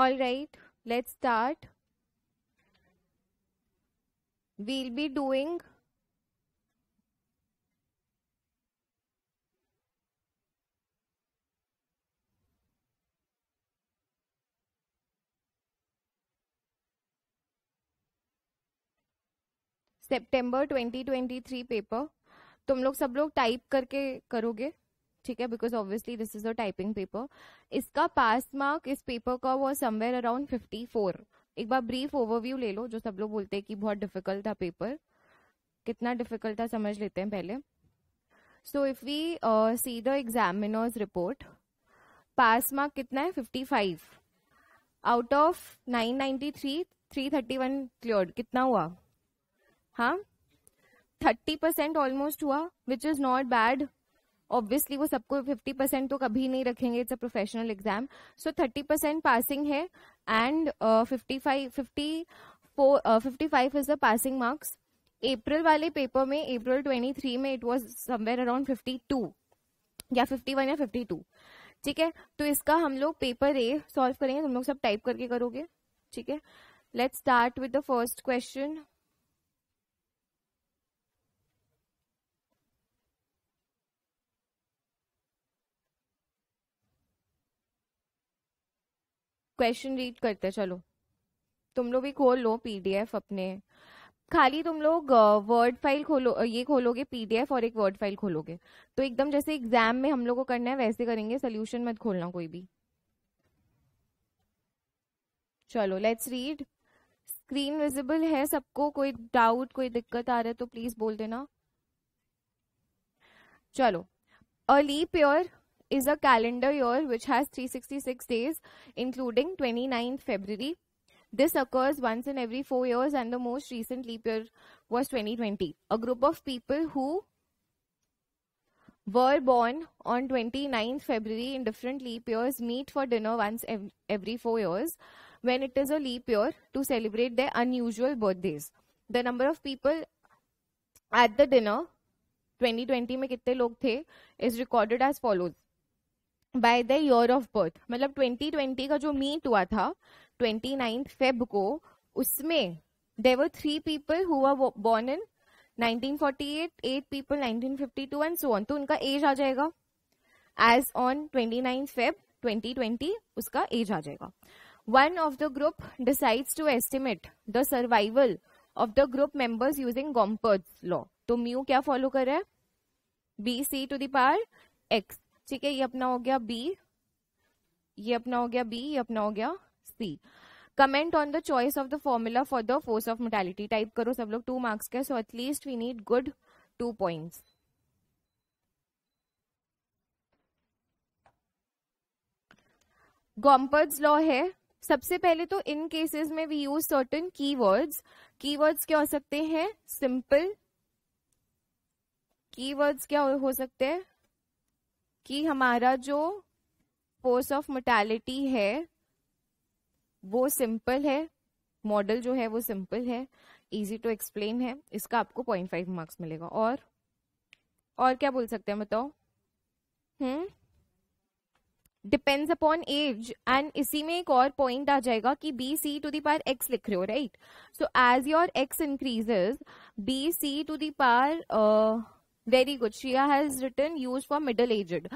all right let's start we'll be doing सितंबर 2023 paper तुम लोग सब लोग टाइप करके करोगे ठीक है because obviously this is a typing paper इसका पास मार्क इस पेपर का वो समवेयर अराउंड फिफ्टी फोर एक बार ब्रीफ ओवरव्यू ले लो जो सब लोग बोलते हैं कि बहुत डिफिकल्ट था पेपर कितना डिफिकल्ट था समझ लेते हैं पहले so if we see the examiners report pass mark कितना है fifty five out of nine ninety three three thirty one clear कितना हुआ हाँ थर्टी परसेंट ऑलमोस्ट हुआ which is not bad obviously वो सबको 50 परसेंट तो कभी नहीं रखेंगे it's a professional exam so 30 percent passing है and fifty five fifty four fifty five is the passing marks April वाले पेपर में अप्रैल 23 में इट वाज समवेयर अराउंड 52 या 51 या 52 ठीक है तो इसका हम लोग पेपर ए सॉल्व करेंगे तुम लोग सब टाइप करके करोगे ठीक है let's start with the first question question read करते चलो तुम लोग भी खोल लो पीडीएफ अपने खाली तुम लोग वर्ड फाइल खोलो ये खोलोगे पीडीएफ और एक वर्ड फाइल खोलोगे तो एकदम जैसे एग्जाम में हम लोग को करना है वैसे करेंगे सोल्यूशन मत खोलना कोई भी चलो लेट्स रीड स्क्रीन विजिबल है सबको कोई डाउट कोई दिक्कत आ रहा है तो प्लीज बोल देना चलो a leap year is a calendar year which has 366 days, including 29 February. This occurs once in every four years, and the most recent leap year was 2020. A group of people who were born on 29th February in different leap years meet for dinner once every four years when it is a leap year to celebrate their unusual birthdays. The number of people at the dinner 2020 में कितने लोग थे is recorded as follows. By the year of birth मतलब 2020 का जो meet हुआ था 29 Feb को उसमें देर वर थ्री पीपल हुआ born in 1948, eight people 1952 and so on तो उनका एज आ जाएगा एज ऑन 29 फेब 2020 उसका एज आ जाएगा one of the group decides to estimate the survival of the group members using Gompertz law तो mu क्या फॉलो कर रहा है B C to the power x ठीक है ये अपना हो गया बी ये अपना हो गया बी ये अपना हो गया C comment on the choice of the formula for the force of mortality type करो सब लोग टू मार्क्स के so at least we need good two points Gompertz law है सबसे पहले तो इन केसेस में we use certain keywords keywords क्या हो सकते हैं सिंपल कीवर्ड्स क्या हो सकते हैं कि हमारा जो फोर्स ऑफ मोटेलिटी है वो सिंपल है मॉडल जो है वो सिंपल है इजी टू एक्सप्लेन है इसका आपको पॉइंट फाइव मार्क्स मिलेगा और और क्या बोल सकते हैं बताओ hmm depends upon age and इसी में एक और पॉइंट आ जाएगा कि B C to the power x लिख रहे हो right so as your x increases B C to the power very good Shriya has written use for middle aged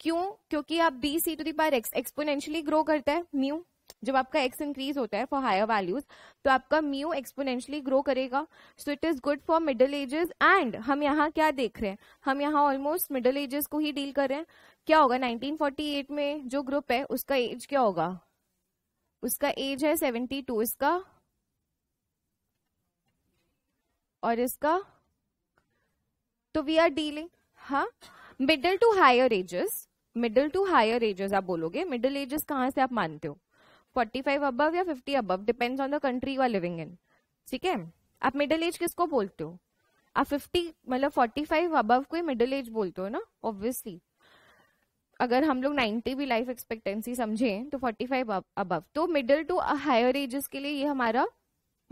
क्यों क्योंकि आप B C to power x exponentially grow करता है mu जब आपका एक्स इंक्रीज होता है फॉर हायर वैल्यूज तो आपका म्यू एक्सपोनेंशियली ग्रो करेगा so it is good for middle ages and हम यहाँ क्या देख रहे हैं हम यहाँ ऑलमोस्ट मिडल एजेस को ही डील कर रहे हैं क्या होगा 1948 में जो ग्रुप है उसका एज क्या होगा उसका एज है 72 इसका और इसका तो वी आर डीलिंग हाँ middle to higher ages middle to higher ages आप बोलोगे मिडिल एजेस कहाँ से आप मानते हो 45 अबव या 50 above depends on the country you are living in ठीक है आप मिडिल एज किसको बोलते हो आप 50 मतलब 45 अबव को मिडिल एज बोलते हो ना ऑब्वियसली अगर हम लोग 90 भी लाइफ एक्सपेक्टेंसी समझे तो 45 अबव तो मिडिल टू हायर एजेस के लिए ये हमारा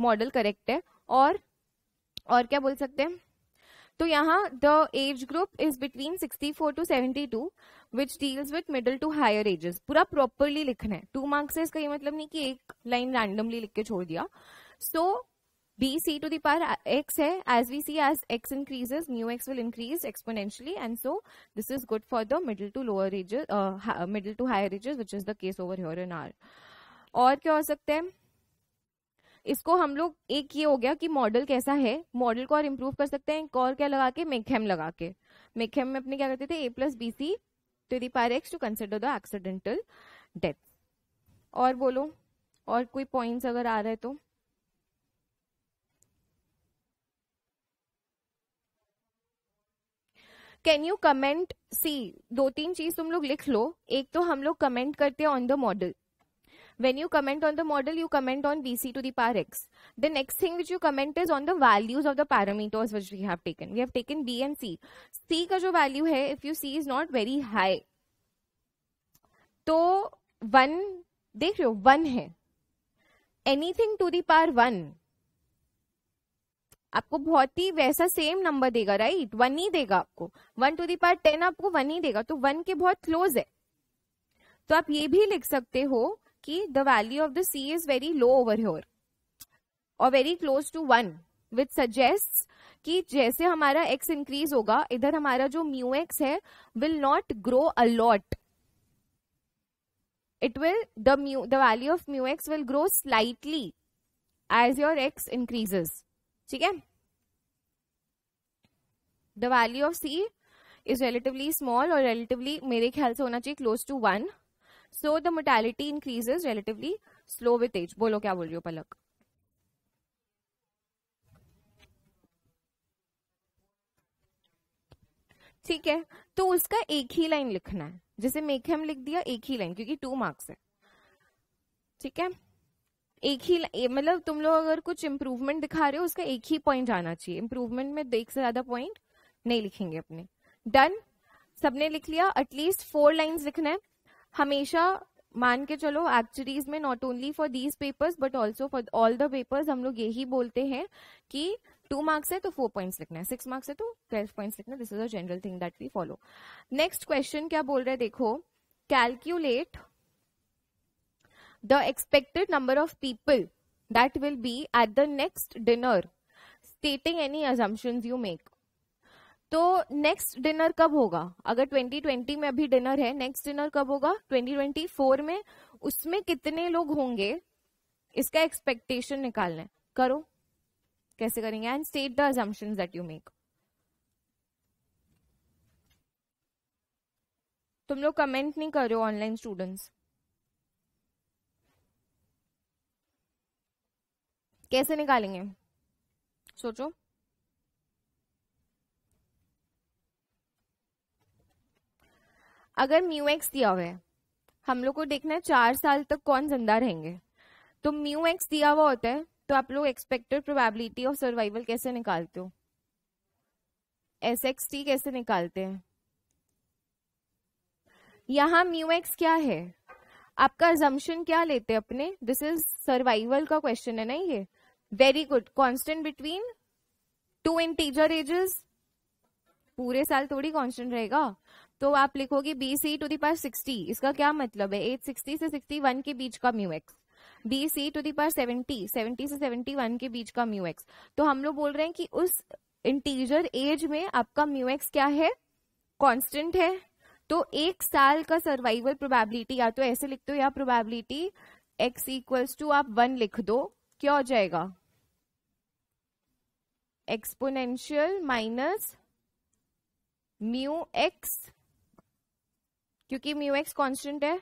मॉडल करेक्ट है और और क्या बोल सकते हैं तो यहाँ the age group is between 64 to seventy two which deals with middle to higher ages पूरा प्रॉपरली लिखना है टू मार्क्स से इसका ये मतलब नहीं कि एक लाइन रैंडमली लिख के छोड़ दिया so B C to the power x है as we see as x increases mu x will increase exponentially and so this is good for the middle to lower ages middle to higher ages which is the case over here एन आर और क्या हो सकता है इसको हम लोग एक ये हो गया कि मॉडल कैसा है मॉडल को और इम्प्रूव कर सकते हैं और क्या लगा के मेकहेम लगा के मेखेम में अपने क्या करते थे A plus B C to the power x to consider the accidental death और बोलो और कोई पॉइंट्स अगर आ रहे तो कैन यू कमेंट सी दो तीन चीज तुम लोग लिख लो एक तो हम लोग कमेंट करते हैं on the model when you comment on the model you comment on vc to the power x the next thing which you comment is on the values of the parameters which we have taken we have taken b and c c ka jo value hai if you see is not very high to तो dekh rahe ho हो hai anything to the power 1 आपको बहुत ही वैसा same number देगा right one ही देगा आपको वन टू दावर टेन आपको वन ही देगा तो वन के बहुत क्लोज है तो आप ये भी लिख सकते हो कि the value of the C is very low over here और very close to one which suggest कि जैसे हमारा एक्स इंक्रीज होगा इधर हमारा जो म्यू एक्स है will not grow a lot it will the mu the value of mu x will grow slightly as your x increases ठीक है the value of C is relatively small और relatively मेरे ख्याल से होना चाहिए close to one so the mortality increases relatively slow with age बोलो क्या बोल रही हो पलक ठीक है तो उसका एक ही लाइन लिखना है जैसे मेकहम लिख दिया एक ही लाइन क्योंकि टू मार्क्स है ठीक है एक ही मतलब तुम लोग अगर कुछ इम्प्रूवमेंट दिखा रहे हो उसका एक ही पॉइंट आना चाहिए इम्प्रूवमेंट में तो एक से ज्यादा पॉइंट नहीं लिखेंगे अपने डन सबने लिख लिया एटलीस्ट फोर लाइन्स लिखना है हमेशा मान के चलो एक्चुअलीज में not only for these papers but also for all the papers हम लोग यही बोलते हैं कि टू मार्क्स है तो फोर पॉइंट्स लिखना है सिक्स मार्क्स है तो ट्वेल्व पॉइंट्स लिखना this is a general thing that we follow next question क्या बोल रहे देखो calculate the expected number of people that will be at the next dinner stating any assumptions you make तो next dinner कब होगा अगर 2020 में अभी डिनर है नेक्स्ट डिनर कब होगा 2024 में उसमें कितने लोग होंगे इसका एक्सपेक्टेशन निकालना है करो कैसे करेंगे and state the assumption that you make तुम लोग कमेंट नहीं कर रहे हो ऑनलाइन स्टूडेंट्स कैसे निकालेंगे सोचो अगर म्यू एक्स दिया हुआ है हम लोग को देखना है चार साल तक कौन जिंदा रहेंगे तो म्यू एक्स दिया हुआ होता है तो आप लोग एक्सपेक्टेड प्रोबेबिलिटी ऑफ सर्वाइवल कैसे निकालते हो एस एक्स टी कैसे निकालते हैं यहाँ म्यू एक्स क्या है आपका जम्शन क्या लेते हैं अपने दिस इज सर्वाइवल का क्वेश्चन है ना ये very good constant between two integer ages पूरे साल थोड़ी कॉन्स्टेंट रहेगा तो आप लिखोगे B C to the power sixty इसका क्या मतलब है एट सिक्सटी से सिक्सटी वन के बीच का mu x B C to the power seventy seventy से सेवेंटी वन के बीच का म्यू एक्स तो हम लोग बोल रहे हैं कि उस इंटीजर एज में आपका म्यू एक्स क्या है कॉन्स्टेंट है तो एक साल का सर्वाइवल प्रोबेबिलिटी या तो ऐसे लिख दो या प्रोबेबिलिटी एक्स इक्वल्स टू आप वन लिख दो क्या हो जाएगा एक्सपोनेंशियल माइनस म्यू एक्स क्योंकि म्यू एक्स कॉन्स्टेंट है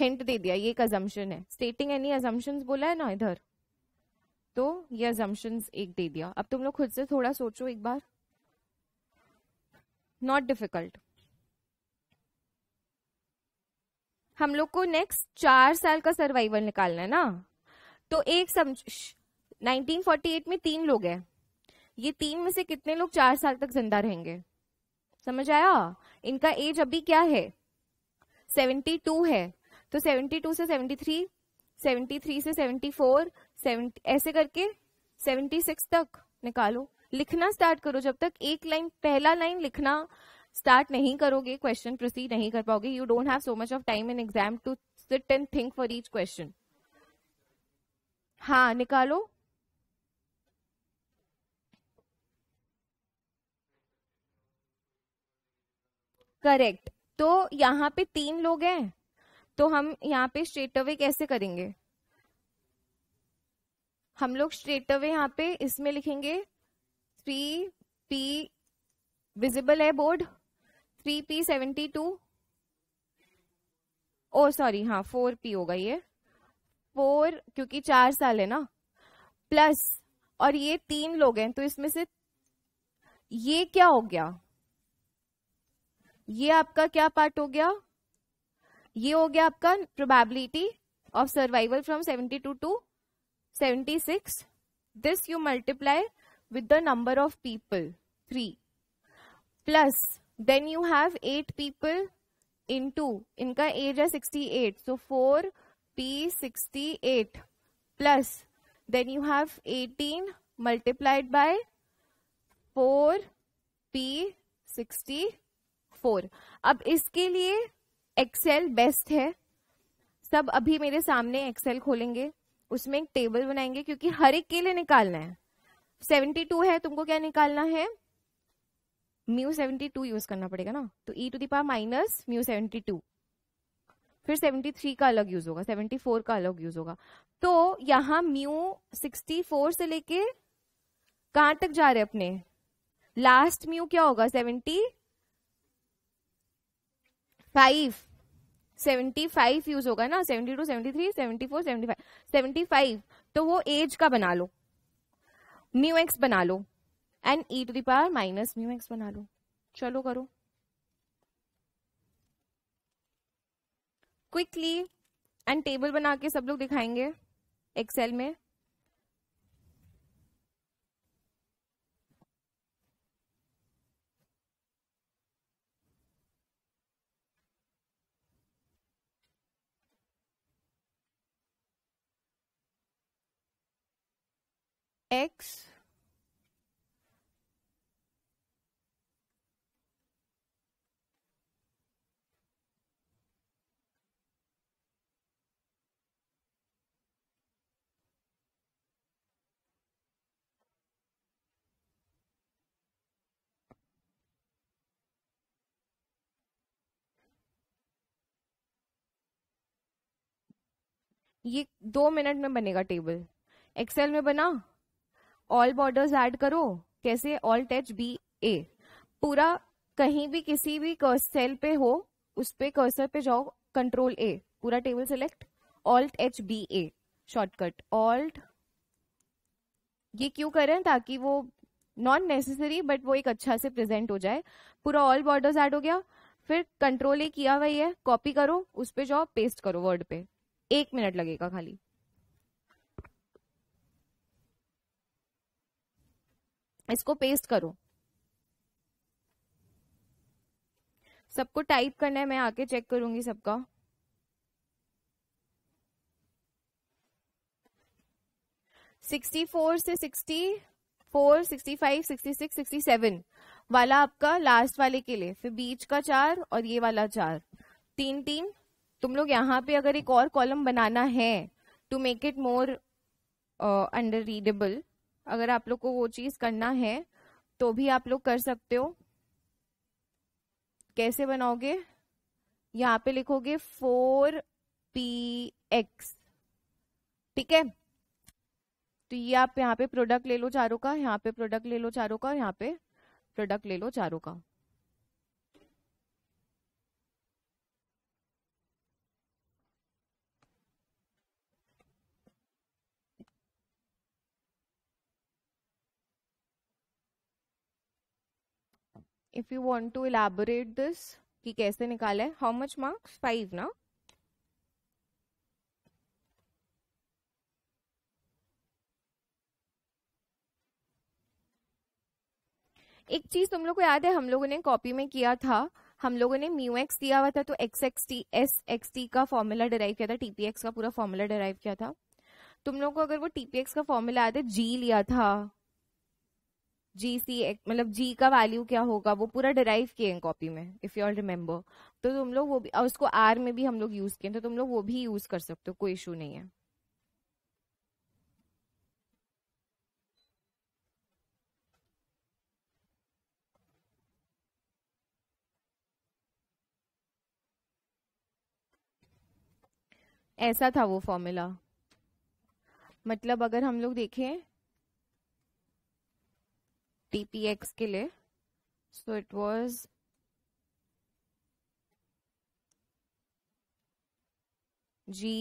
हिंट दे दिया ये एक अजम्पन है स्टेटिंग एनी अजम्पन बोला है ना इधर तो ये अजम्पन एक दे दिया अब तुम लोग खुद से थोड़ा सोचो एक बार नॉट डिफिकल्ट हम लोग को नेक्स्ट चार साल का सर्वाइवल निकालना है ना तो एक समझ 1948 में तीन लोग हैं ये तीन में से कितने लोग चार साल तक जिंदा रहेंगे समझ आया इनका एज अभी क्या है 72 है तो 72 से 73 73 से 74 70 ऐसे करके 76 तक निकालो लिखना स्टार्ट करो जब तक एक लाइन पहला लाइन लिखना स्टार्ट नहीं करोगे क्वेश्चन प्रोसीड नहीं कर पाओगे you don't have so much of time in exam to sit and think for each question हाँ निकालो करेक्ट तो यहाँ पे तीन लोग हैं तो हम यहाँ पे स्ट्रेट अवे कैसे करेंगे हम लोग स्ट्रेट अवे यहाँ पे इसमें लिखेंगे थ्री पी विजिबल है board three p seventy two oh sorry हाँ फोर पी होगा ये फोर क्योंकि चार साल है ना प्लस और ये तीन लोग हैं तो इसमें से ये क्या हो गया ये आपका क्या पार्ट हो गया ये हो गया आपका probability of survival from seventy two to seventy six this you multiply with the number of people three plus then you have eight people into इनका एज है sixty eight so four p sixty eight plus then you have eighteen multiplied by four p sixty four अब इसके लिए Excel best है सब अभी मेरे सामने एक्सेल खोलेंगे उसमें एक टेबल बनाएंगे क्योंकि हर एक के लिए निकालना है सेवेंटी टू है तुमको क्या निकालना है म्यू सेवेंटी टू यूज करना पड़ेगा ना तो e to power minus mu seventy two फिर सेवेंटी थ्री का अलग यूज होगा सेवेंटी फोर का अलग यूज होगा तो यहाँ म्यू सिक्सटी फोर से लेके कहां तक जा रहे अपने लास्ट म्यू क्या होगा seventy five seventy five use होगा ना seventy two seventy three seventy four seventy five seventy five तो वो एज का बना लो म्यू एक्स बना लो and e to the power minus mu x बना लो चलो करो क्विकली एंड टेबल बना के सब लोग दिखाएंगे एक्सेल में x ये दो मिनट में बनेगा टेबल एक्सेल में बना ऑल बॉर्डर्स ऐड करो कैसे ऑल टच बी ए पूरा कहीं भी किसी भी सेल पे हो उस पे कर्सर पे जाओ कंट्रोल ए पूरा table select alt H B A shortcut alt ये क्यों करें ताकि वो नॉन नेसेसरी बट वो एक अच्छा से प्रेजेंट हो जाए पूरा ऑल बॉर्डर्स ऐड हो गया फिर कंट्रोल ए किया हुआ है कॉपी करो उस पर जाओ पेस्ट करो वर्ड पे एक मिनट लगेगा खाली इसको पेस्ट करो सबको टाइप करना है मैं आके चेक करूंगी सबका सिक्सटी फोर से sixty four sixty five sixty six sixty seven वाला आपका लास्ट वाले के लिए फिर बीच का चार और ये वाला चार तीन तीन तुम लोग यहाँ पे अगर एक और कॉलम बनाना है to make it more under readable अगर आप लोग को वो चीज़ करना है तो भी आप लोग कर सकते हो कैसे बनाओगे यहाँ पे लिखोगे फोर पी एक्स ठीक है तो ये आप यहाँ पे प्रोडक्ट ले लो चारों का यहाँ पे प्रोडक्ट ले लो चारों का यहाँ पे प्रोडक्ट ले लो चारों का if you want to elaborate this कि कैसे निकाले हाउ मच मार्क्स फाइव ना एक चीज तुम लोग को याद है हम लोगों ने कॉपी में किया था हम लोगों ने म्यू एक्स दिया हुआ था तो x x T S x T का फॉर्मूला डिराइव किया था टीपीएक्स का पूरा फॉर्मूला डिराइव किया था तुम लोग को अगर वो टीपीएक्स का फॉर्मूला याद है जी लिया था जी सी मतलब जी का वैल्यू क्या होगा वो पूरा डिराइव किए हैं कॉपी में इफ यू ऑल रिमेम्बर तो तुम लोग वो भी और उसको आर में भी हम लोग यूज किए तो तुम लोग वो भी यूज कर सकते हो कोई इशू नहीं है ऐसा था वो फॉर्मूला मतलब अगर हम लोग देखें पी एक्स के लिए so it was g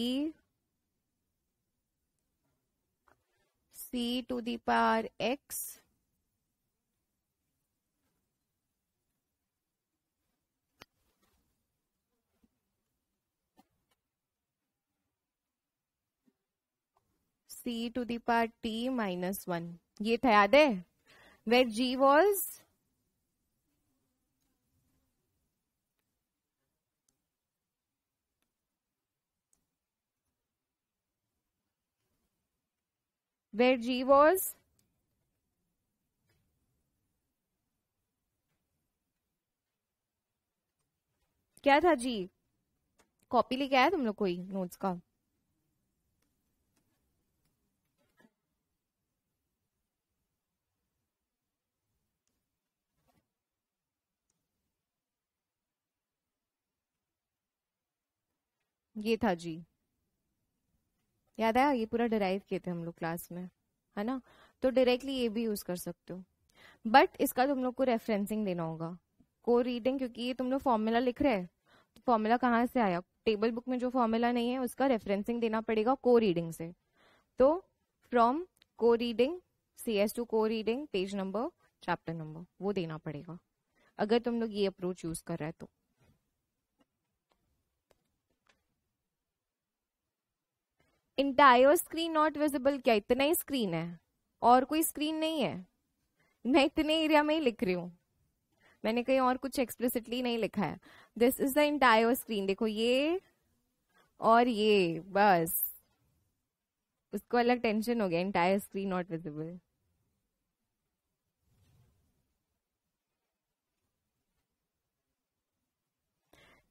c to power x c to the power t minus one ये था याद है where G was where G was क्या था जी कॉपी लेके आया तुम लोग कोई नोट्स का ये था जी याद आया ये पूरा डिराइव किए थे हम लोग क्लास में है ना तो डायरेक्टली ये भी यूज कर सकते हो बट इसका तुम लोग को रेफरेंसिंग देना होगा को रीडिंग क्योंकि ये तुम लोग फॉर्मूला लिख रहे हैं तो फॉर्मूला कहाँ से आया टेबल बुक में जो फॉर्मूला नहीं है उसका रेफरेंसिंग देना पड़ेगा को रीडिंग से तो from core reading C S two core reading page number chapter number वो देना पड़ेगा अगर तुम लोग ये अप्रोच यूज कर रहे हैं तो इंटायर स्क्रीन नॉट विजिबल क्या इतना ही स्क्रीन है और कोई स्क्रीन नहीं है मैं इतने एरिया में ही लिख रही हूँ मैंने कहीं और कुछ एक्सप्लिसिटली नहीं लिखा है this is the entire screen देखो ये और ये बस उसको अलग टेंशन हो गया इंटायर स्क्रीन नॉट विजिबल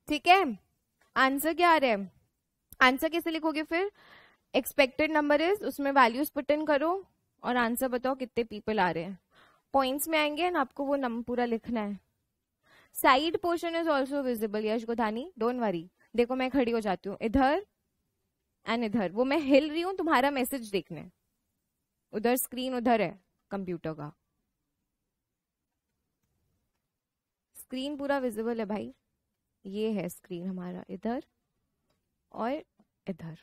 ठीक है आंसर क्या आ रहा है आंसर कैसे लिखोगे फिर एक्सपेक्टेड नंबर इज उसमें वैल्यूज पुट इन करो और आंसर बताओ कितने पीपल आ रहे हैं पॉइंट्स में आएंगे एंड आपको वो नंबर पूरा लिखना है side portion is also visible Yash Godhani don't worry देखो मैं खड़ी हो जाती हूँ इधर एंड इधर वो मैं हिल रही हूँ तुम्हारा मैसेज देखने उधर स्क्रीन उधर है कंप्यूटर का स्क्रीन पूरा विजिबल है भाई ये है स्क्रीन हमारा इधर और इधर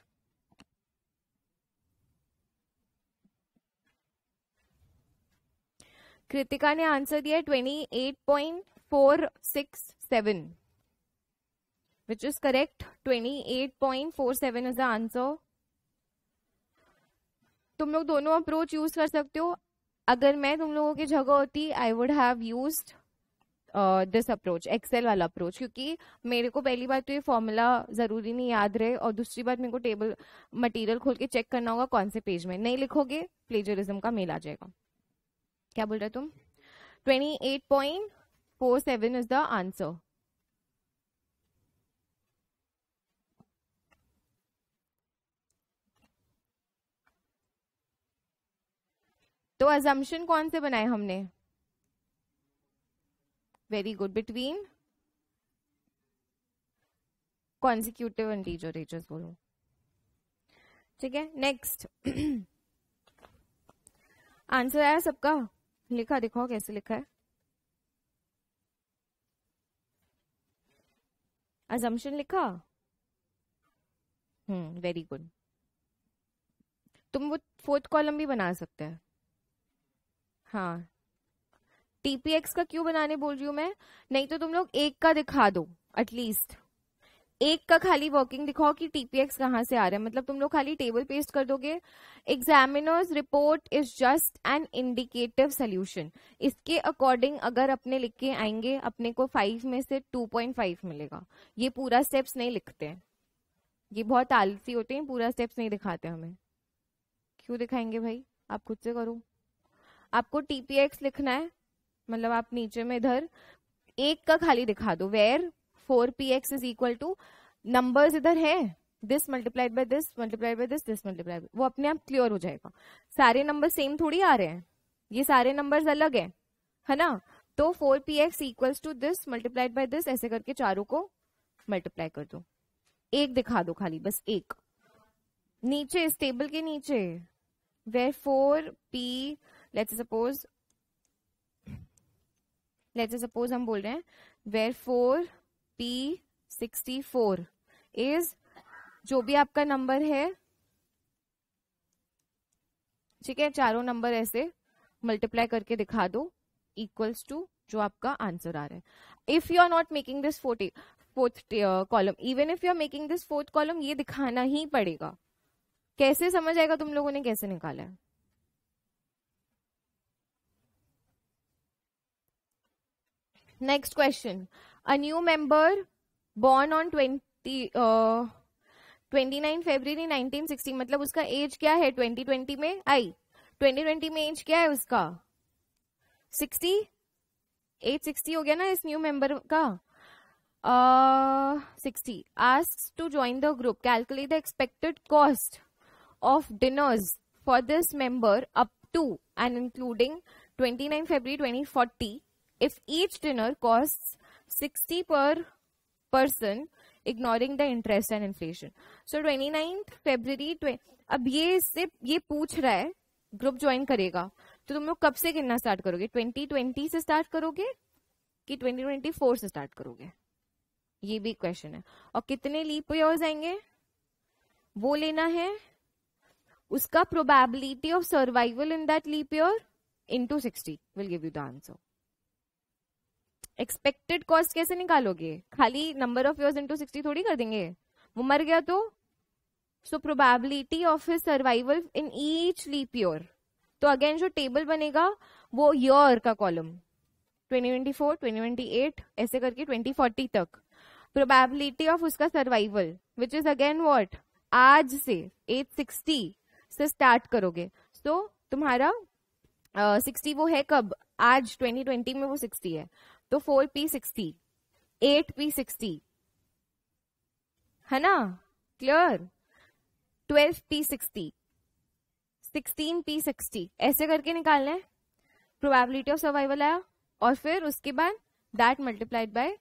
कृतिका ने आंसर दिया twenty eight point four six seven which is correct twenty eight point four seven is the answer तुम लोग दोनों अप्रोच यूज कर सकते हो अगर मैं तुम लोगों की जगह होती I would have use this approach excel वाला अप्रोच क्योंकि मेरे को पहली बात तो ये फॉर्मूला ज़रूरी नहीं याद रहे और दूसरी बात मेरे को टेबल मटेरियल खोल के चेक करना होगा कौन से पेज में नहीं लिखोगे प्लेजरिज्म का मेल आ जाएगा क्या बोल रहे तुम twenty eight point four seven is the answer तो अजम्पन कौन से बनाए हमने very good between consecutive integer ages बोलो ठीक है नेक्स्ट आंसर आया सबका लिखा दिखाओ कैसे लिखा है अजम्पन लिखा हम्म वेरी गुड तुम वो फोर्थ कॉलम भी बना सकते हैं हाँ टीपीएक्स का क्यों बनाने बोल रही हूँ मैं नहीं तो तुम लोग एक का दिखा दो एटलीस्ट एक का खाली वर्किंग दिखाओ कि टीपीएक्स कहाँ से आ रहा है मतलब तुम लोग खाली टेबल पेस्ट कर दोगे examiners report is just an indicative solution इसके अकॉर्डिंग अगर अपने लिख के आएंगे अपने को फाइव में से टू पॉइंट फाइव मिलेगा ये पूरा स्टेप्स नहीं लिखते हैं ये बहुत आलसी होते हैं पूरा स्टेप्स नहीं दिखाते हमें क्यों दिखाएंगे भाई आप खुद से करो आपको टीपीएक्स लिखना है मतलब आप नीचे में इधर एक का खाली दिखा दो where four p x is equal to number इधर है this multiplied by this multiplied by this this multiplied वो अपने आप क्लियर हो जाएगा सारे नंबर सेम थोड़ी आ रहे हैं ये सारे नंबर अलग है है ना तो four p x equal to this multiplied by this ऐसे करके चारों को मल्टीप्लाई कर दो एक दिखा दो खाली बस एक नीचे इस टेबल के नीचे where four p let's suppose let's suppose हम बोल रहे हैं where four p sixty four is जो भी आपका नंबर है ठीक है चारों नंबर ऐसे मल्टीप्लाई करके दिखा दो इक्वल्स टू जो आपका आंसर आ रहा है if you are not making this forty fourth column even if you are making this fourth column ये दिखाना ही पड़ेगा कैसे समझ आएगा तुम लोगों ने कैसे निकाला है next question A new member born on 20 uh, 29 February 1960 मतलब उसका एज क्या है 2020 में आई 2020 में एज क्या है उसका 60 860 हो गया ना इस न्यू मेंबर का sixty ask to join the group calculate the expected cost of dinners for this member up to and including 29 February 2040 if each dinner cost sixty per person ignoring the interest and inflation so twenty ninth February अब ये इससे ये पूछ रहा है group join करेगा तो तुम लोग कब से गिनना स्टार्ट करोगे ट्वेंटी ट्वेंटी से स्टार्ट करोगे कि ट्वेंटी ट्वेंटी फोर से स्टार्ट करोगे ये भी क्वेश्चन है और कितने लीप ईयर्स आएंगे वो लेना है उसका probability of survival in that leap year to sixty will give you the answer expected cost कैसे निकालोगे खाली नंबर ऑफ इयर्स इनटू 60 थोड़ी कर देंगे वो मर गया तो so probability of his survival in each leap year तो अगेन जो टेबल बनेगा वो योर का कॉलम 2024, 2028 ऐसे करके 2040 तक प्रोबेबिलिटी ऑफ उसका survival which is again what आज से 860 से स्टार्ट करोगे तो so, तुम्हारा सिक्सटी 60 वो है कब आज 2020 में वो 60 है तो four p sixty eight P sixty है ना clear twelve p sixty sixteen p sixty ऐसे करके निकालना है प्रोबेबिलिटी ऑफ सर्वाइवल आया और फिर उसके बाद that multiplied by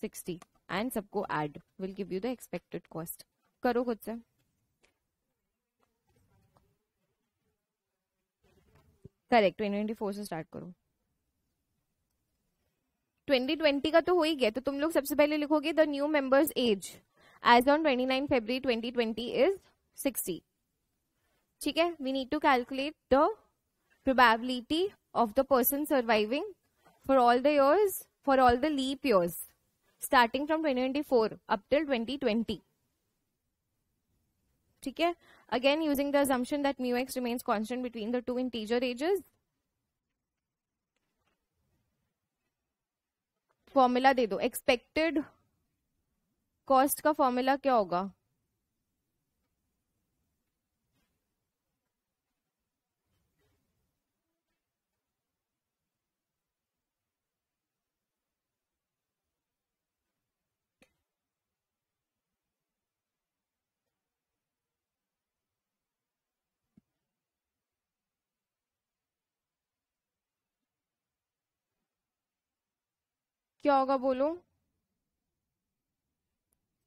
sixty and सबको add will give you the expected cost करो खुद से करेक्ट ट्वेंटी ट्वेंटी फोर से स्टार्ट करो ट्वेंटी ट्वेंटी का तो हो ही गया तो तुम लोग सबसे पहले लिखोगे the new members age age on twenty nine February is sixty ठीक है we need to calculate the probability of the person surviving for all the years for all the leap years starting from twenty twenty four up till twenty twenty ठीक है again using the assumption that mu x remains constant between the two integer ages formula दे दो expected cost का formula क्या होगा क्या होगा बोलो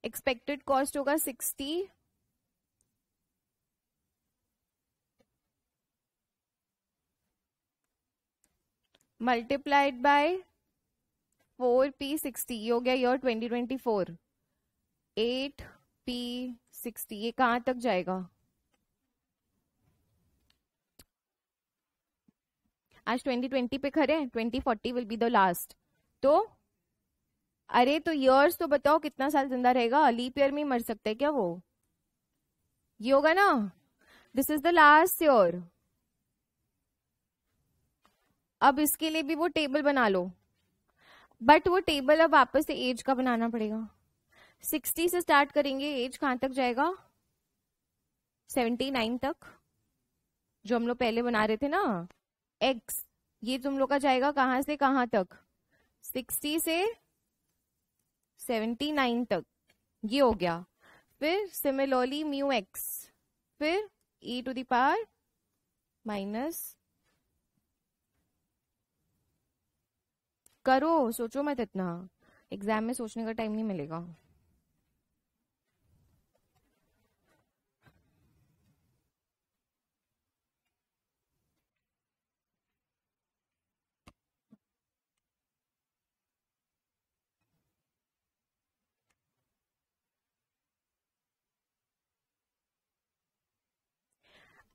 एक्सपेक्टेड कॉस्ट होगा sixty multiplied by four p sixty ये हो गया year twenty twenty four eight P sixty ये कहां तक जाएगा आज 2020 पे खड़े 2040 विल बी द लास्ट तो अरे तो यर्स तो बताओ कितना साल जिंदा रहेगा लीप ईयर में मर सकता है क्या वो ये होगा ना this is the last year अब इसके लिए भी वो टेबल बना लो बट वो टेबल अब वापस से एज का बनाना पड़ेगा सिक्सटी से स्टार्ट करेंगे एज कहां तक जाएगा सेवेंटी नाइन तक जो हम लोग पहले बना रहे थे ना एक्स ये तुम लोग का जाएगा कहां से कहां तक सिक्सटी से सेवेंटी नाइन तक ये हो गया फिर सिमिलरली म्यू एक्स फिर e to the power minus करो सोचो मत इतना एग्जाम में सोचने का टाइम नहीं मिलेगा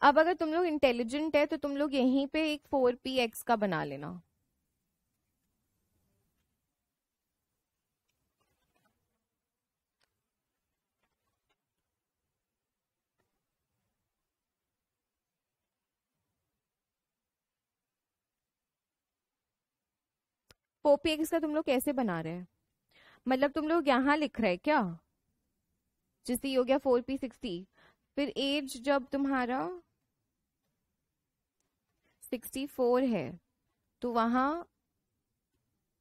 अब अगर तुम लोग इंटेलिजेंट है तो तुम लोग यहीं पे एक फोर पी एक्स का बना लेना फोर पी एक्स का तुम लोग कैसे बना रहे हैं मतलब तुम लोग यहां लिख रहे हैं क्या जैसे हो गया फोर पी सिक्सटी फिर एज जब तुम्हारा फोर है तो वहाँ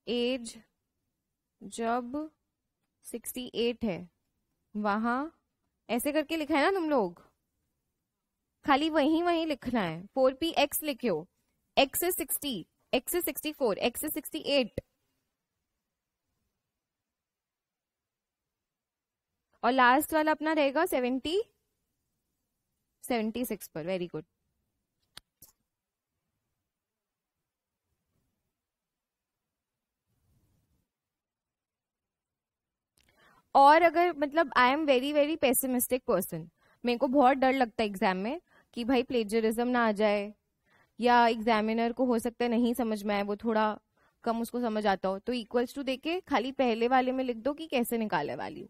एज जब सिक्सटी एट है वहाँ ऐसे करके लिखा है ना तुम लोग खाली वहीं वहीं लिखना है फोर पी एक्स लिखो x is sixty x is sixty four x is sixty eight और लास्ट वाला अपना रहेगा सेवेंटी सेवेंटी सिक्स पर वेरी गुड और अगर मतलब I am very very pessimistic person मेरे को बहुत डर लगता है एग्जाम में कि भाई प्लेजरिज्म ना आ जाए या एग्जामिनर को हो सकता है नहीं समझ में आए वो थोड़ा कम उसको समझ आता हो तो इक्वल्स टू देके खाली पहले वाले में लिख दो कि कैसे निकाले वैल्यू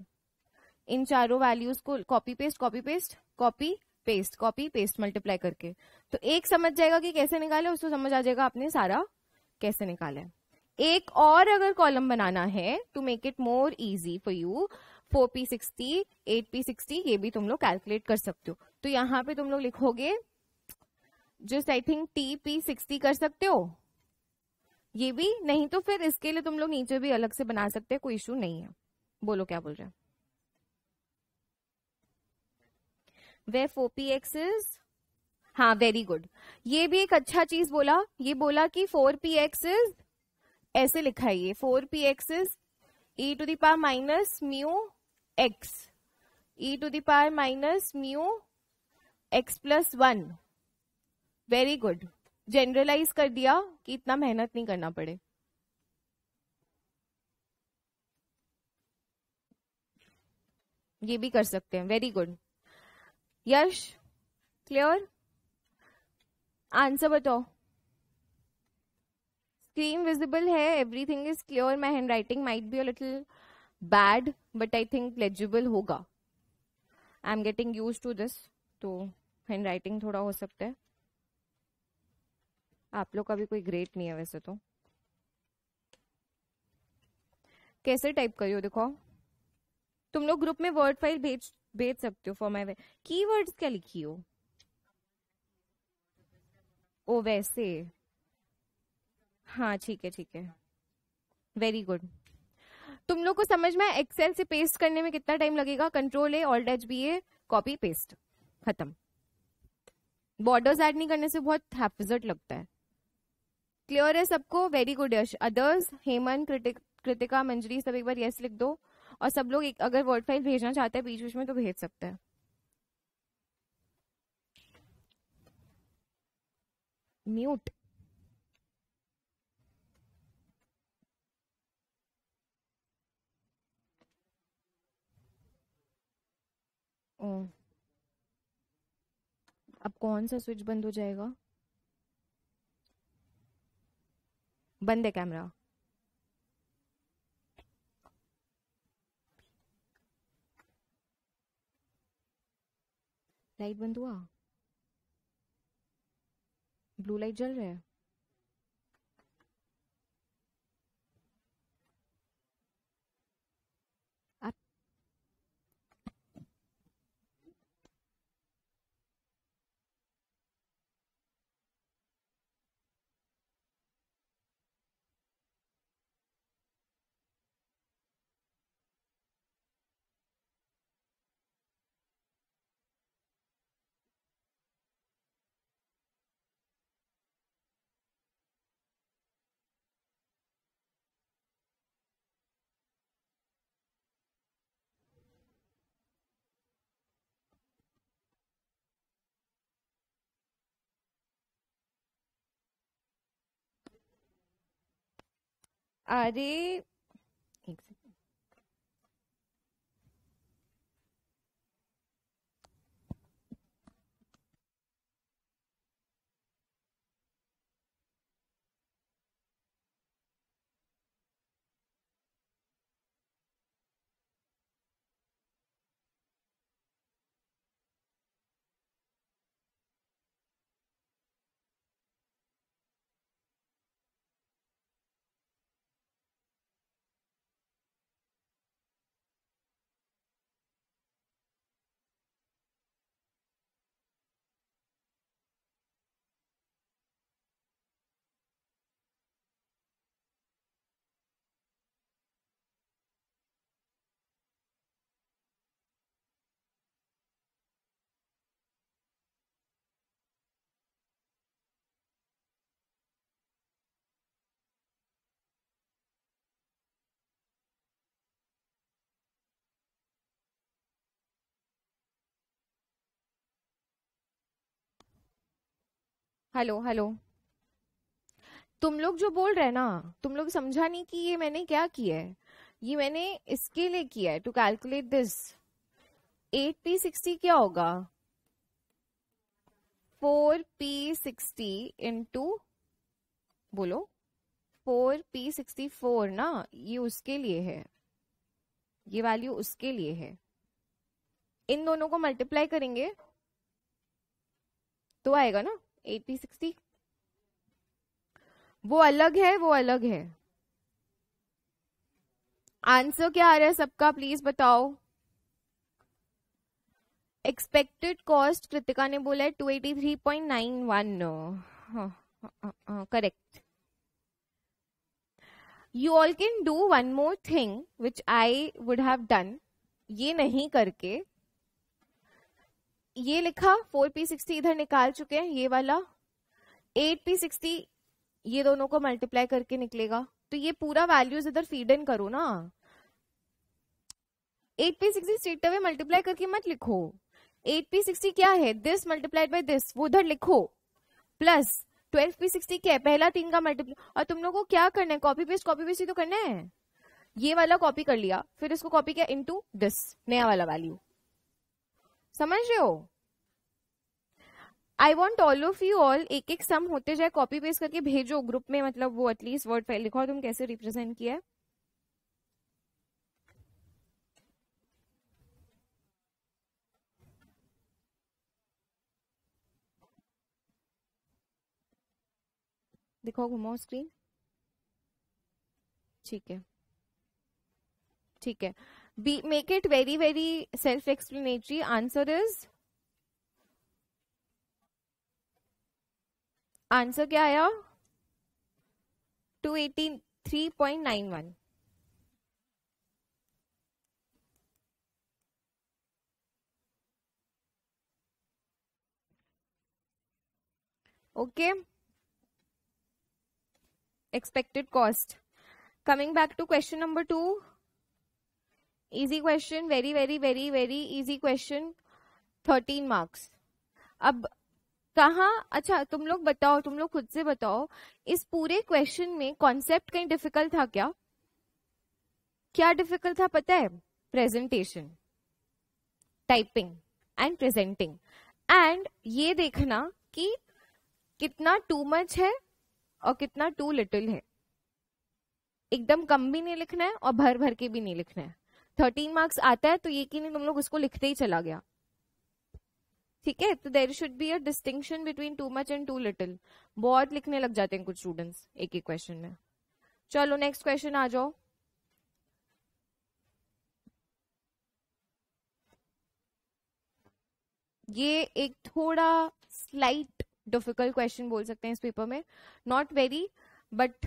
इन चारों वैल्यूज को copy paste copy paste copy paste copy paste multiply करके तो एक समझ जाएगा कि कैसे निकाले उसको समझ आ जाएगा आपने सारा कैसे निकाला है एक और अगर कॉलम बनाना है to make it more easy for you four p sixty eight P sixty ये भी तुम लोग कैलकुलेट कर सकते हो तो यहाँ पे तुम लोग लिखोगे just I think T p sixty कर सकते हो ये भी नहीं तो फिर इसके लिए तुम लोग नीचे भी अलग से बना सकते हैं कोई इशू नहीं है बोलो क्या बोल रहे हैं वे फोर पी एक्स हाँ वेरी गुड ये भी एक अच्छा चीज बोला ये बोला कि फोर पी एक्स ऐसे लिखा है ये four p x is e to the power minus mu x e to the power minus mu x plus one very good generalize कर दिया कि इतना मेहनत नहीं करना पड़े ये भी कर सकते हैं very good Yash clear answer बताओ स्क्रीन विजिबल है everything is clear my handwriting might be at all bad but I think legible होगा I am getting use to this तो हैंड राइटिंग थोड़ा हो सकता है आप लोग का भी कोई ग्रेट नहीं है वैसे तो कैसे टाइप करियो देखो तुम लोग ग्रुप में वर्ड फाइल भेज भेज सकते हो फॉर माई की वर्ड्स क्या लिखी हो ओ वैसे हाँ ठीक है ठीक है वेरी गुड तुम लोग को समझ में एक्सेल से पेस्ट करने में कितना टाइम लगेगा control A alt H B A copy paste खत्म बॉर्डर्स ऐड नहीं करने से बहुत हैफिजट लगता है क्लियर है सबको very good Yash others Heman Kritika Manjari सब एक बार यस लिख दो और सब लोग एक, अगर वर्ड फाइल भेजना चाहते हैं बीच बीच में तो भेज सकते हैं म्यूट ओ अब कौन सा स्विच बंद हो जाएगा बंद है कैमरा लाइट बंद हुआ ब्लू लाइट जल रहा है अरे हेलो हेलो तुम लोग जो बोल रहे ना तुम लोग समझा नहीं कि ये मैंने क्या किया है ये मैंने इसके लिए किया है to calculate this eight P sixty क्या होगा फोर पी सिक्सटी इंटू बोलो फोर पी सिक्सटी फोर ना ये उसके लिए है ये वैल्यू उसके लिए है इन दोनों को मल्टीप्लाई करेंगे तो आएगा ना वो अलग है वो अलग है आंसर क्या आ रहा है सबका प्लीज बताओ एक्सपेक्टेड कॉस्ट कृतिका ने बोला है two eighty three point nine one correct you all can do one more thing which I would have done ये नहीं करके ये लिखा फोर पी सिक्सटी इधर निकाल चुके हैं ये वाला एट पी सिक्सटी ये दोनों को मल्टीप्लाई करके निकलेगा तो ये पूरा वैल्यूज इधर फीड इन करो ना eight P sixty straight away multiply करके मत लिखो एट पी सिक्सटी क्या है दिस मल्टीप्लाइड बाई दिस वो उधर लिखो प्लस ट्वेल्व पी सिक्सटी क्या है पहला तीन का मल्टीप्लाई और तुम लोग को क्या करना है कॉपी पेस्ट कॉपी पेस्ट ही तो करना है ये वाला कॉपी कर लिया फिर इसको कॉपी किया इनटू दिस नया वाला वैल्यू समझ रहे हो I want all of you all एक एक सम होते जाए कॉपी पेस्ट करके भेजो ग्रुप में मतलब वो एटलीस्ट वर्ड फाइल लिखो तुम कैसे रिप्रेजेंट किया है दिखाओ घुमाओ स्क्रीन ठीक है ठीक है Be, make it very, very self explanatory. Answer is Answer क्या आया 283.91 okay expected cost coming back to question number 2 easy question very very very very easy question thirteen marks अब कहा अच्छा तुम लोग बताओ तुम लोग खुद से बताओ इस पूरे क्वेश्चन में कॉन्सेप्ट कहीं डिफिकल्ट था क्या क्या डिफिकल्ट था पता है presentation typing and presenting and ये देखना कि कितना टू मच है और कितना टू लिटिल है एकदम कम भी नहीं लिखना है और भर भर के भी नहीं लिखना है थर्टीन मार्क्स आता है तो ये कि नहीं तुम लोग उसको लिखते ही चला गया ठीक है तो there should be a distinction between too much and too little बहुत लिखने लग जाते हैं कुछ स्टूडेंट्स एक एक क्वेश्चन में चलो नेक्स्ट क्वेश्चन आ जाओ ये एक थोड़ा स्लाइट डिफिकल्ट क्वेश्चन बोल सकते हैं इस पेपर में नॉट वेरी बट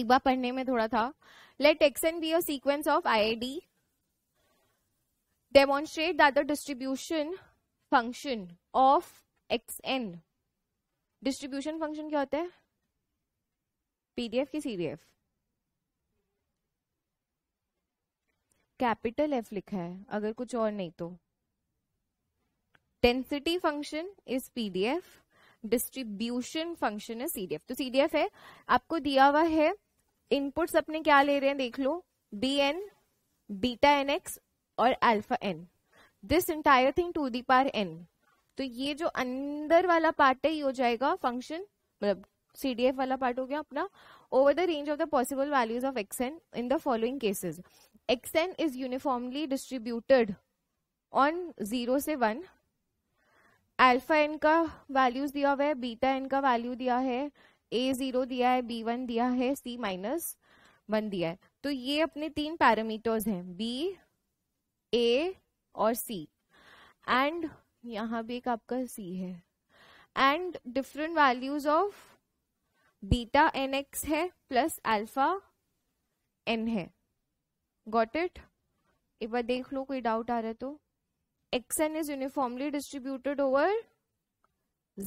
एक बार पढ़ने में थोड़ा था Let Xn be a sequence of IID. Demonstrate that the distribution function of Xn distribution function क्या होता है पीडीएफ की सीडीएफ कैपिटल एफ लिखा है अगर कुछ और नहीं तो density function is PDF distribution function is CDF तो सीडीएफ है आपको दिया हुआ है इनपुट्स अपने क्या ले रहे हैं देख लो B n beta n X और alpha n this entire thing to the power n तो ये जो अंदर वाला पार्ट है ये हो जाएगा फंक्शन मतलब सीडीएफ वाला पार्ट हो गया अपना over the range of the possible values of X n in the following cases X n is uniformly distributed on zero से वन एल्फा एन का वैल्यूज दिया हुआ है बीटा एन का वैल्यू दिया है ए जीरो दिया है बी वन दिया है सी माइनस वन दिया है तो ये अपने तीन पैरामीटर्स हैं बी ए और सी एंड यहाँ भी एक आपका सी है and different values of beta n X है प्लस अल्फा एन है गॉट इट एक बार देख लो कोई डाउट आ रहा है तो X n is uniformly distributed over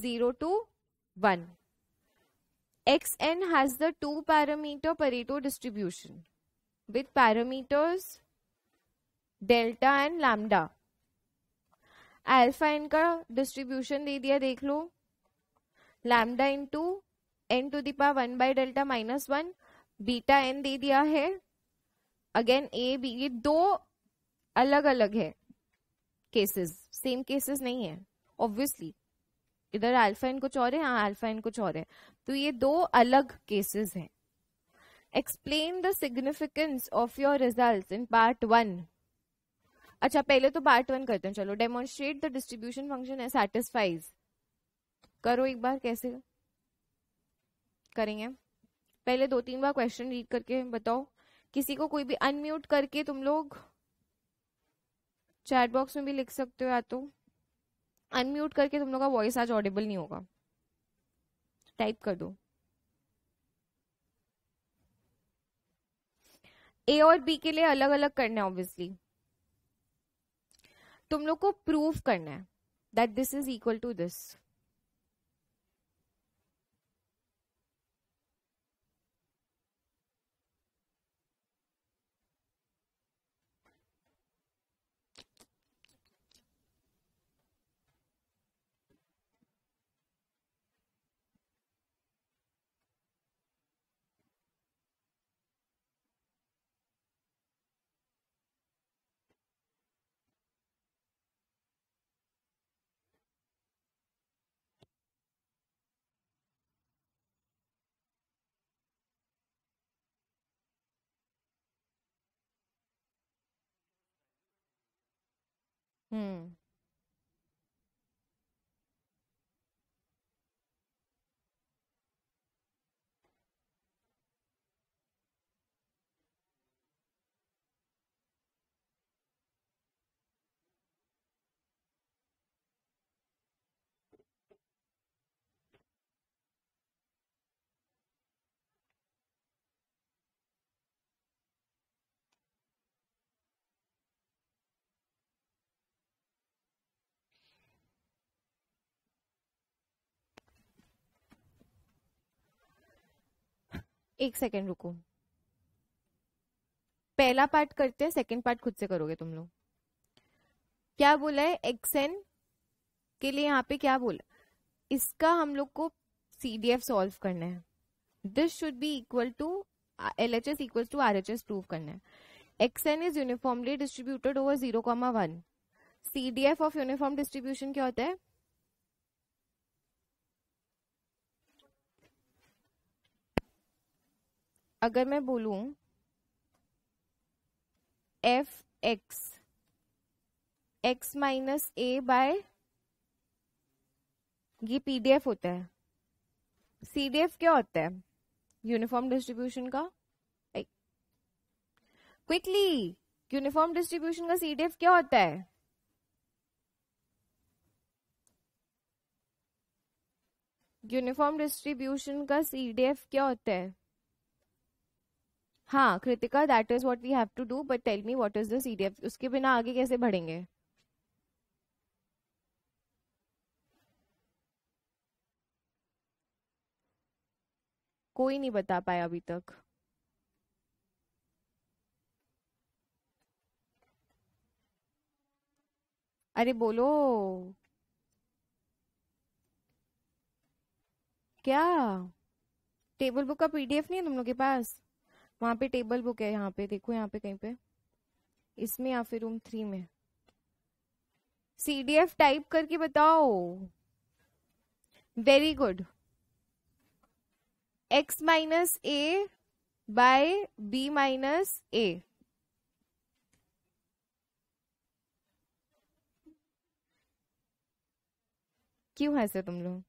zero to one xn has the two parameter Pareto distribution with parameters delta and lambda. Alpha इनका डिस्ट्रीब्यूशन दे दिया देख लो lambda into n to the power one by delta minus one beta n दे दिया है again A B ये दो अलग अलग है केसेस सेम केसेस नहीं है ऑब्वियसली इधर अल्फा एन कुछ और है हाँ अल्फा एन कुछ और है तो ये दो अलग केसेस हैं explain the significance of your result in part one अच्छा पहले तो पार्ट वन करते हैं चलो डेमोन्स्ट्रेट द डिस्ट्रीब्यूशन फंक्शन है सेटिस्फाइज करो एक बार कैसे करेंगे पहले दो तीन बार क्वेश्चन रीड करके बताओ किसी को कोई भी अनम्यूट करके तुम लोग चैट बॉक्स में भी लिख सकते हो या तो अनम्यूट करके तुम लोग का वॉइस आज ऑडिबल नहीं होगा टाइप कर दो ए और बी के लिए अलग अलग करना है ऑब्वियसली तुम लोग को प्रूव करना है that this is equal to this 嗯。एक सेकेंड रुको पहला पार्ट करते हैं सेकेंड पार्ट खुद से करोगे तुम लोग क्या बोला है एक्सएन के लिए यहाँ पे क्या बोला इसका हम लोग को सी डी एफ सॉल्व करना है this should be equal to L H S equal to R H S prove करना है X n is uniformly distributed over zero comma one C D F of uniform distribution क्या होता है अगर मैं बोलूं F X X minus A by ये PDF होता है सीडीएफ क्या होता है यूनिफॉर्म डिस्ट्रीब्यूशन का क्विकली यूनिफॉर्म डिस्ट्रीब्यूशन का सीडीएफ क्या होता है यूनिफॉर्म डिस्ट्रीब्यूशन का सीडीएफ क्या होता है हाँ Kritika that is what we have to do but tell me what is the F उसके बिना आगे कैसे बढ़ेंगे कोई नहीं बता पाया अभी तक अरे बोलो क्या टेबल बुक का पीडीएफ नहीं है तुम लोग के पास वहाँ पे टेबल बुक है यहाँ पे देखो यहाँ पे कहीं पे इसमें या फिर रूम थ्री में सीडीएफ टाइप करके बताओ very good X minus A by B minus A क्यों हंसे तुम लोग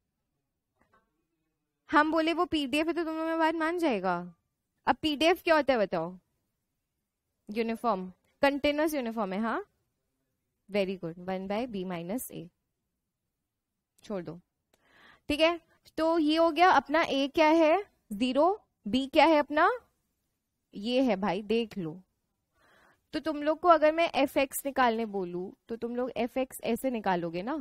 हम बोले वो पीडीएफ है तो तुम लोग बात मान जाएगा अब पीडीएफ क्या होता है बताओ यूनिफॉर्म कंटिन्यूस यूनिफॉर्म है हाँ very good one by B minus A छोड़ दो ठीक है तो ये हो गया अपना ए क्या है जीरो बी क्या है अपना ये है भाई देख लो तो तुम लोग को अगर मैं एफ एक्स निकालने बोलू तो तुम लोग एफ एक्स ऐसे निकालोगे ना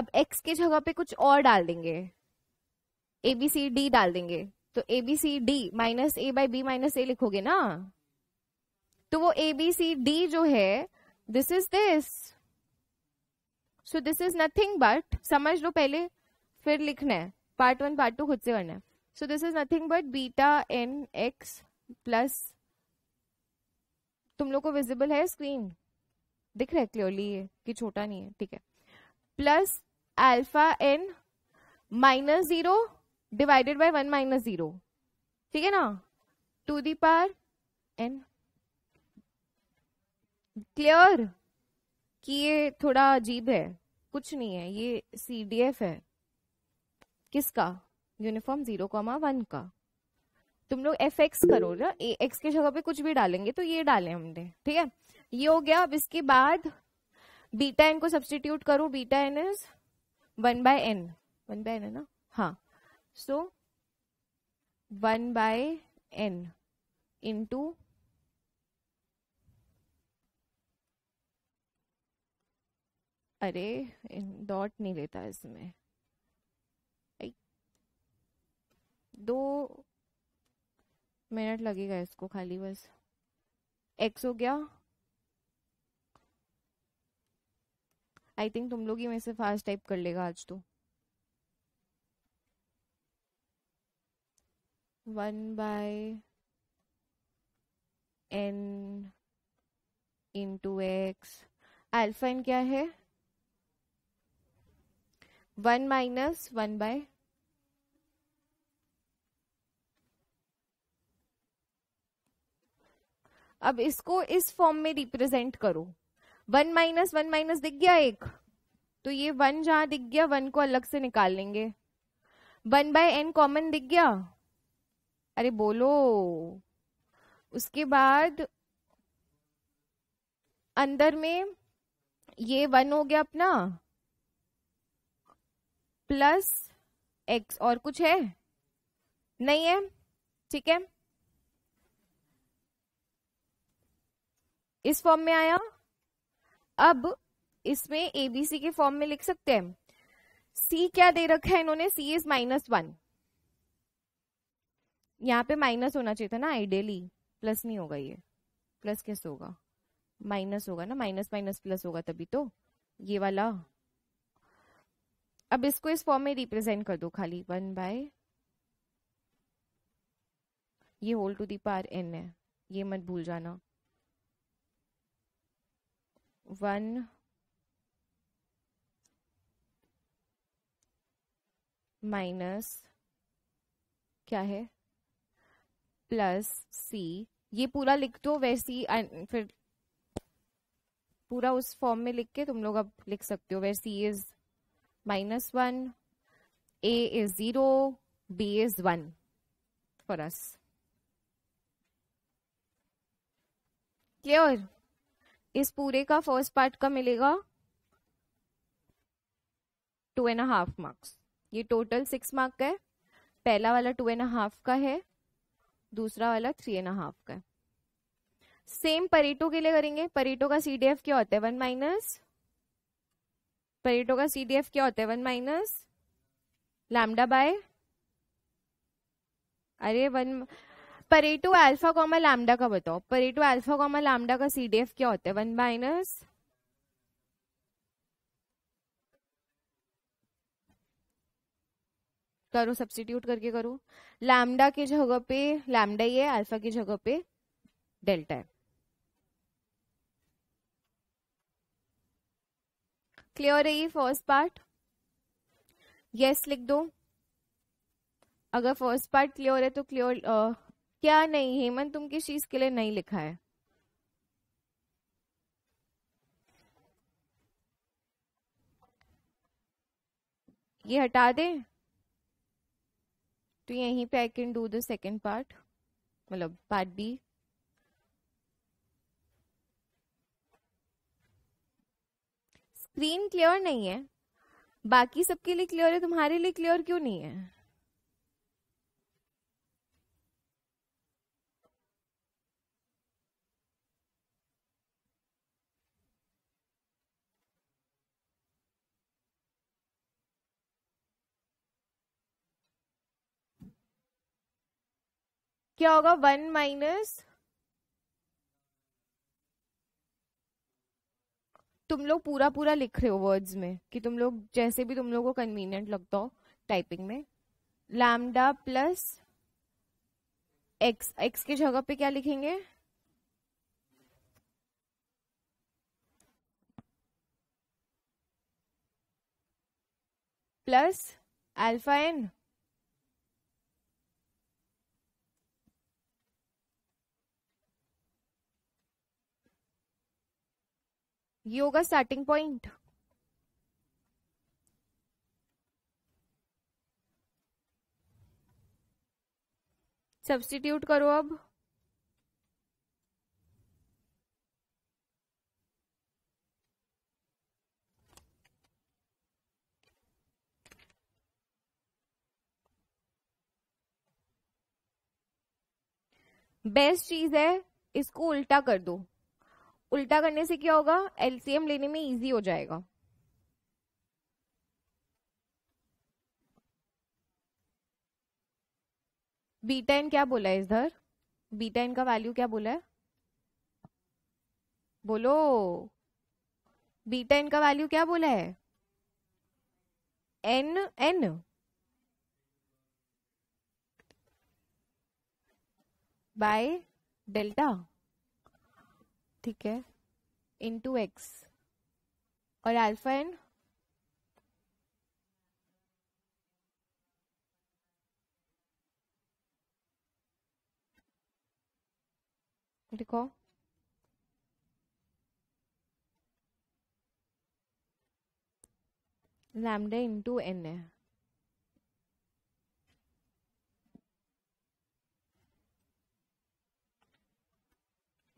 अब एक्स की जगह पे कुछ और डाल देंगे ए बी सी डी डाल देंगे तो A B C D minus A by B minus A लिखोगे ना तो वो ए बी सी डी जो है this is this so this is nothing but समझ लो पहले फिर लिखना है पार्ट वन पार्ट टू खुद से करना है so this is nothing but beta n x plus तुम लोग को विजिबल है स्क्रीन दिख रहा है क्लियरली ये कि छोटा नहीं है ठीक है plus alpha n minus zero divided by one minus zero ठीक है ना to the power n clear कि ये थोड़ा अजीब है कुछ नहीं है ये सी डी एफ है किसका यूनिफॉर्म जीरो कॉमा वन का तुम लोग एफ एक्स करो ना ए एक्स के जगह पे कुछ भी डालेंगे तो ये डाले हमने ठीक है ये हो गया अब इसके बाद बीटा एन को सब्सटीट्यूट करो beta n is one by n one by n है ना हाँ so one by n into अरे डॉट नहीं लेता इसमें दो मिनट लगेगा इसको खाली बस एक्स हो गया आई थिंक तुम लोग ही में से फास्ट टाइप कर लेगा आज तो one by n into X alpha n क्या है वन माइनस वन बाय अब इसको इस फॉर्म में रिप्रेजेंट करो वन माइनस वन माइनस दिख गया एक तो ये वन जहां दिख गया वन को अलग से निकाल लेंगे वन बाय एन कॉमन दिख गया अरे बोलो उसके बाद अंदर में ये वन हो गया अपना प्लस एक्स और कुछ है नहीं है ठीक है इस फॉर्म में आया अब इसमें एबीसी के फॉर्म में लिख सकते हैं सी क्या दे रखा है इन्होंने सी इज माइनस वन यहाँ पे माइनस होना चाहिए था ना आइडियली प्लस नहीं होगा ये प्लस कैसे होगा माइनस होगा ना माइनस माइनस प्लस होगा तभी तो ये वाला अब इसको इस फॉर्म में रिप्रेजेंट कर दो खाली वन बाय ये होल टू पार एन है ये मत भूल जाना वन माइनस क्या है प्लस सी ये पूरा लिख दो वैसे ही फिर पूरा उस फॉर्म में लिख के तुम लोग अब लिख सकते हो where C is minus one A is zero B is one for us clear इस पूरे का फर्स्ट पार्ट का मिलेगा टू एंड हाफ मार्क्स ये टोटल सिक्स मार्क का है पहला वाला टू एंड हाफ का है दूसरा वाला थ्री एंड हाफ का सेम परेटो के लिए करेंगे परेटो का सी क्या होता है वन माइनस परेटो का सी क्या होता है वन माइनस लैमडा बाय अरे one Pareto alpha comma lambda का बताओ परेटो अल्फा कॉमा लैमडा का सी क्या होता है वन माइनस करो सब्सटीट्यूट करके करो लैमडा की जगह पे लैमडा ही है अल्फा की जगह पे डेल्टा है क्लियर है ये फर्स्ट पार्ट यस लिख दो अगर फर्स्ट पार्ट क्लियर है तो क्लियर क्या नहीं हेमंत तुम किस चीज के लिए नहीं लिखा है ये हटा दें तो यहीं पे I can do the second part मतलब पार्ट बी स्क्रीन क्लियर नहीं है बाकी सबके लिए क्लियर है तुम्हारे लिए क्लियर क्यों नहीं है क्या होगा वन माइनस तुम लोग पूरा पूरा लिख रहे हो वर्ड्स में कि तुम लोग जैसे भी तुम लोग को कन्वीनियंट लगता हो टाइपिंग में लैमडा प्लस एक्स एक्स के जगह पे क्या लिखेंगे प्लस अल्फा एन ये होगा स्टार्टिंग पॉइंट सब्सटीट्यूट करो अब बेस्ट चीज है इसको उल्टा कर दो उल्टा करने से क्या होगा एलसीएम लेने में इजी हो जाएगा बीटा एन क्या बोला है इधर बीटा एन का वैल्यू क्या बोला है बोलो बीटा एन का वैल्यू क्या बोला है एन एन बाय डेल्टा ठीक है इंटू एक्स और अल्फा एन देखो लैमडे इंटू एन है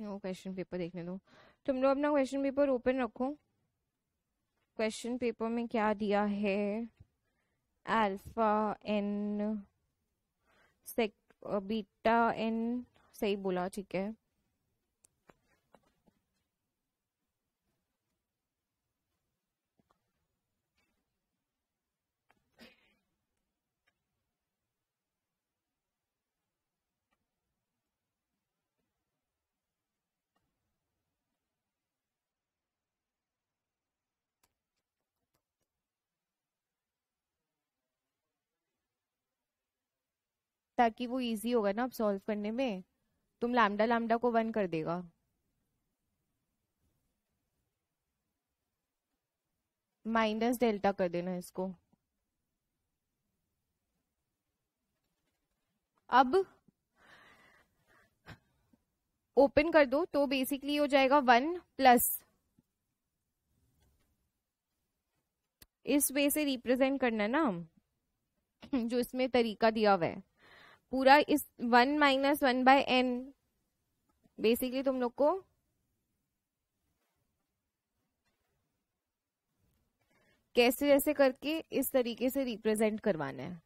नो क्वेश्चन पेपर देखने दो तुम लोग अपना क्वेश्चन पेपर ओपन रखो क्वेश्चन पेपर में क्या दिया है अल्फा एन सेक बीटा एन सही बोला ठीक है ताकि वो इजी होगा ना अब सॉल्व करने में तुम लामडा लामडा को वन कर देगा माइनस डेल्टा कर देना इसको अब ओपन कर दो तो बेसिकली हो जाएगा वन प्लस इस वे से रिप्रेजेंट करना ना जो इसमें तरीका दिया हुआ है पूरा इस one minus one by n basically तुम लोग को कैसे जैसे करके इस तरीके से रिप्रेजेंट करवाना है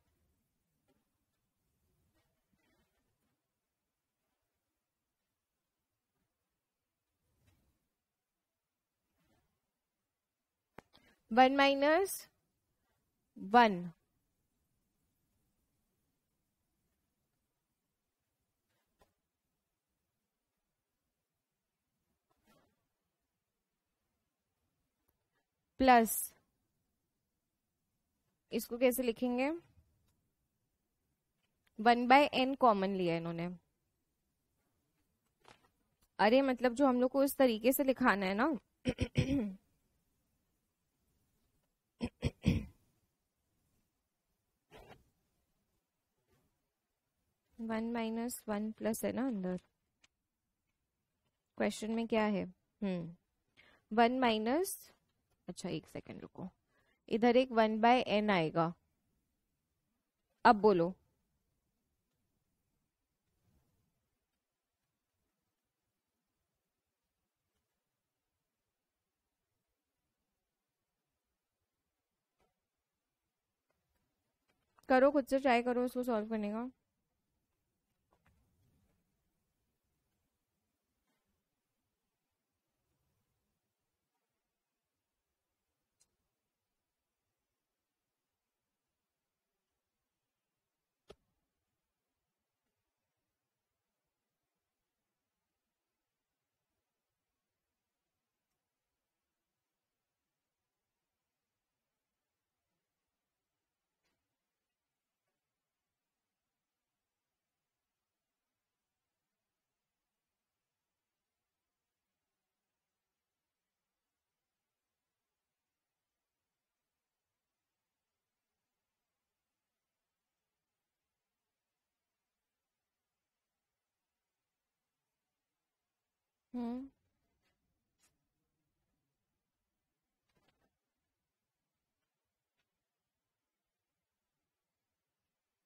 वन माइनस वन प्लस इसको कैसे लिखेंगे वन बाय एन कॉमन लिया इन्होंने अरे मतलब जो हम लोग को इस तरीके से लिखाना है ना वन माइनस वन प्लस है ना अंदर क्वेश्चन में क्या है हम्म वन माइनस अच्छा एक सेकेंड रुको इधर एक वन बाय एन आएगा अब बोलो करो खुद से ट्राई करो उसको सॉल्व करने का हम्म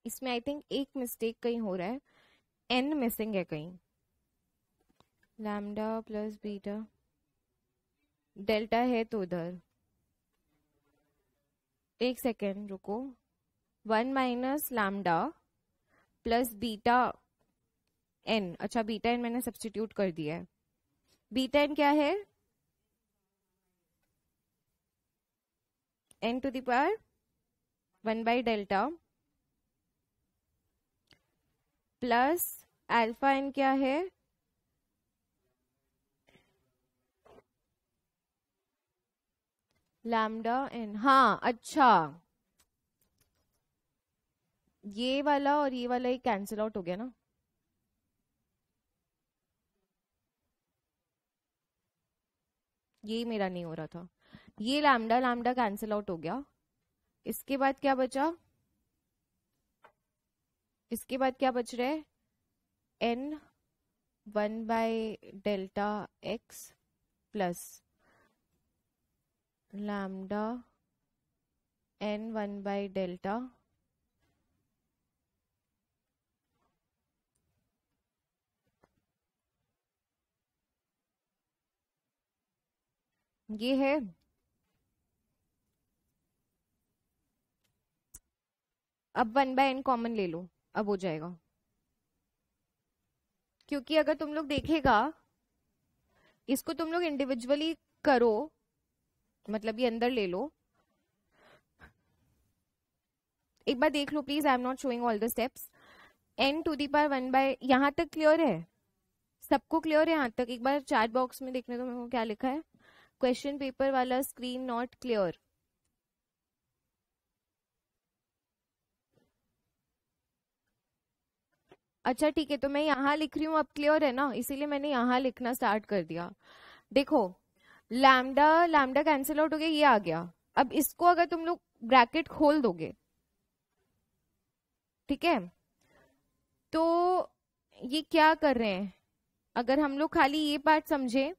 इसमें आई थिंक एक मिस्टेक कहीं हो रहा है एन मिसिंग है कहीं लैमडा प्लस बीटा डेल्टा है तो उधर एक सेकेंड रुको one minus lambda plus beta n अच्छा बीटा एन मैंने सब्सटीट्यूट कर दिया है बी टेन क्या है n to the power one by delta plus alpha n क्या है लैम्डा एन हाँ अच्छा ये वाला और ये वाला ही कैंसिल आउट हो गया ना ये मेरा नहीं हो रहा था ये लैमडा लैमडा कैंसिल आउट हो गया इसके बाद क्या बचा इसके बाद क्या बच रहा है n one by delta X plus lambda n one by delta ये है अब वन बाय एन कॉमन ले लो अब हो जाएगा क्योंकि अगर तुम लोग देखेगा इसको तुम लोग इंडिविजुअली करो मतलब ये अंदर ले लो एक बार देख लो please I am not showing all the steps n to the power one by यहां तक क्लियर है सबको क्लियर है यहां तक एक बार चार्ट बॉक्स में देखने तो मेरे को क्या लिखा है क्वेश्चन पेपर वाला स्क्रीन नॉट क्लियर अच्छा ठीक है तो मैं यहाँ लिख रही हूँ अब क्लियर है ना इसीलिए मैंने यहाँ लिखना स्टार्ट कर दिया देखो लैमडा लैमडा कैंसिल आउट हो गया ये आ गया अब इसको अगर तुम लोग ब्रैकेट खोल दोगे ठीक है तो ये क्या कर रहे हैं अगर हम लोग खाली ये पार्ट समझे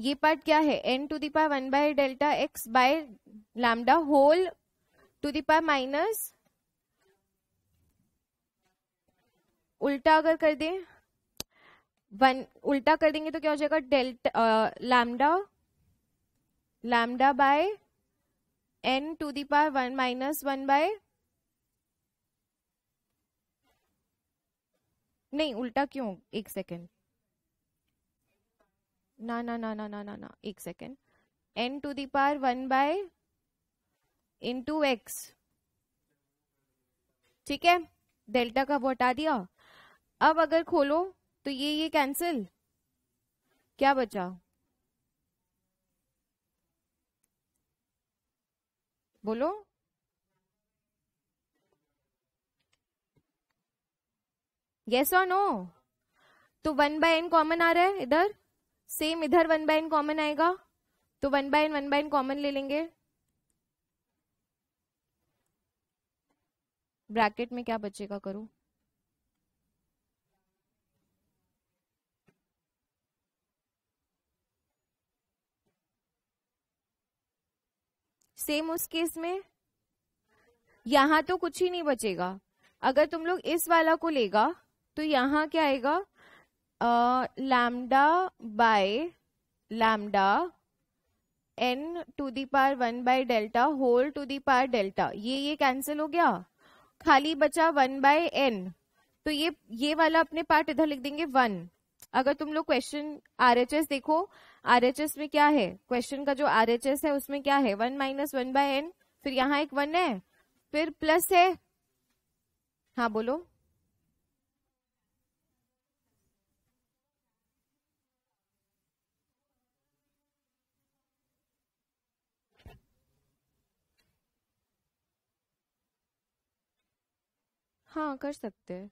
ये पार्ट क्या है n to the power one by delta X by lambda whole to the power minus उल्टा अगर कर दे वन उल्टा कर देंगे तो क्या हो जाएगा delta lambda lambda by n to the power one minus one by नहीं उल्टा क्यों एक सेकेंड ना ना ना ना ना ना ना एक second n to the power one by into X ठीक है डेल्टा का हटा दिया अब अगर खोलो तो ये ये कैंसिल क्या बचा बोलो यस और नो तो वन बाय एन कॉमन आ रहा है इधर सेम इधर वन बाय कॉमन आएगा तो one by one by common ले लेंगे ब्रैकेट में क्या बचेगा करूं सेम उस केस में यहां तो कुछ ही नहीं बचेगा अगर तुम लोग इस वाला को लेगा तो यहां क्या आएगा lambda lambda by lambda N to the power one by delta whole to the par delta ये ये कैंसिल हो गया खाली बचा वन बाय एन तो ये ये वाला अपने पार्ट इधर लिख देंगे वन अगर तुम लोग क्वेश्चन आरएचएस देखो आरएचएस में क्या है क्वेश्चन का जो आरएचएस है उसमें क्या है one minus one by n फिर यहाँ एक वन है फिर प्लस है हाँ बोलो हाँ कर सकते हैं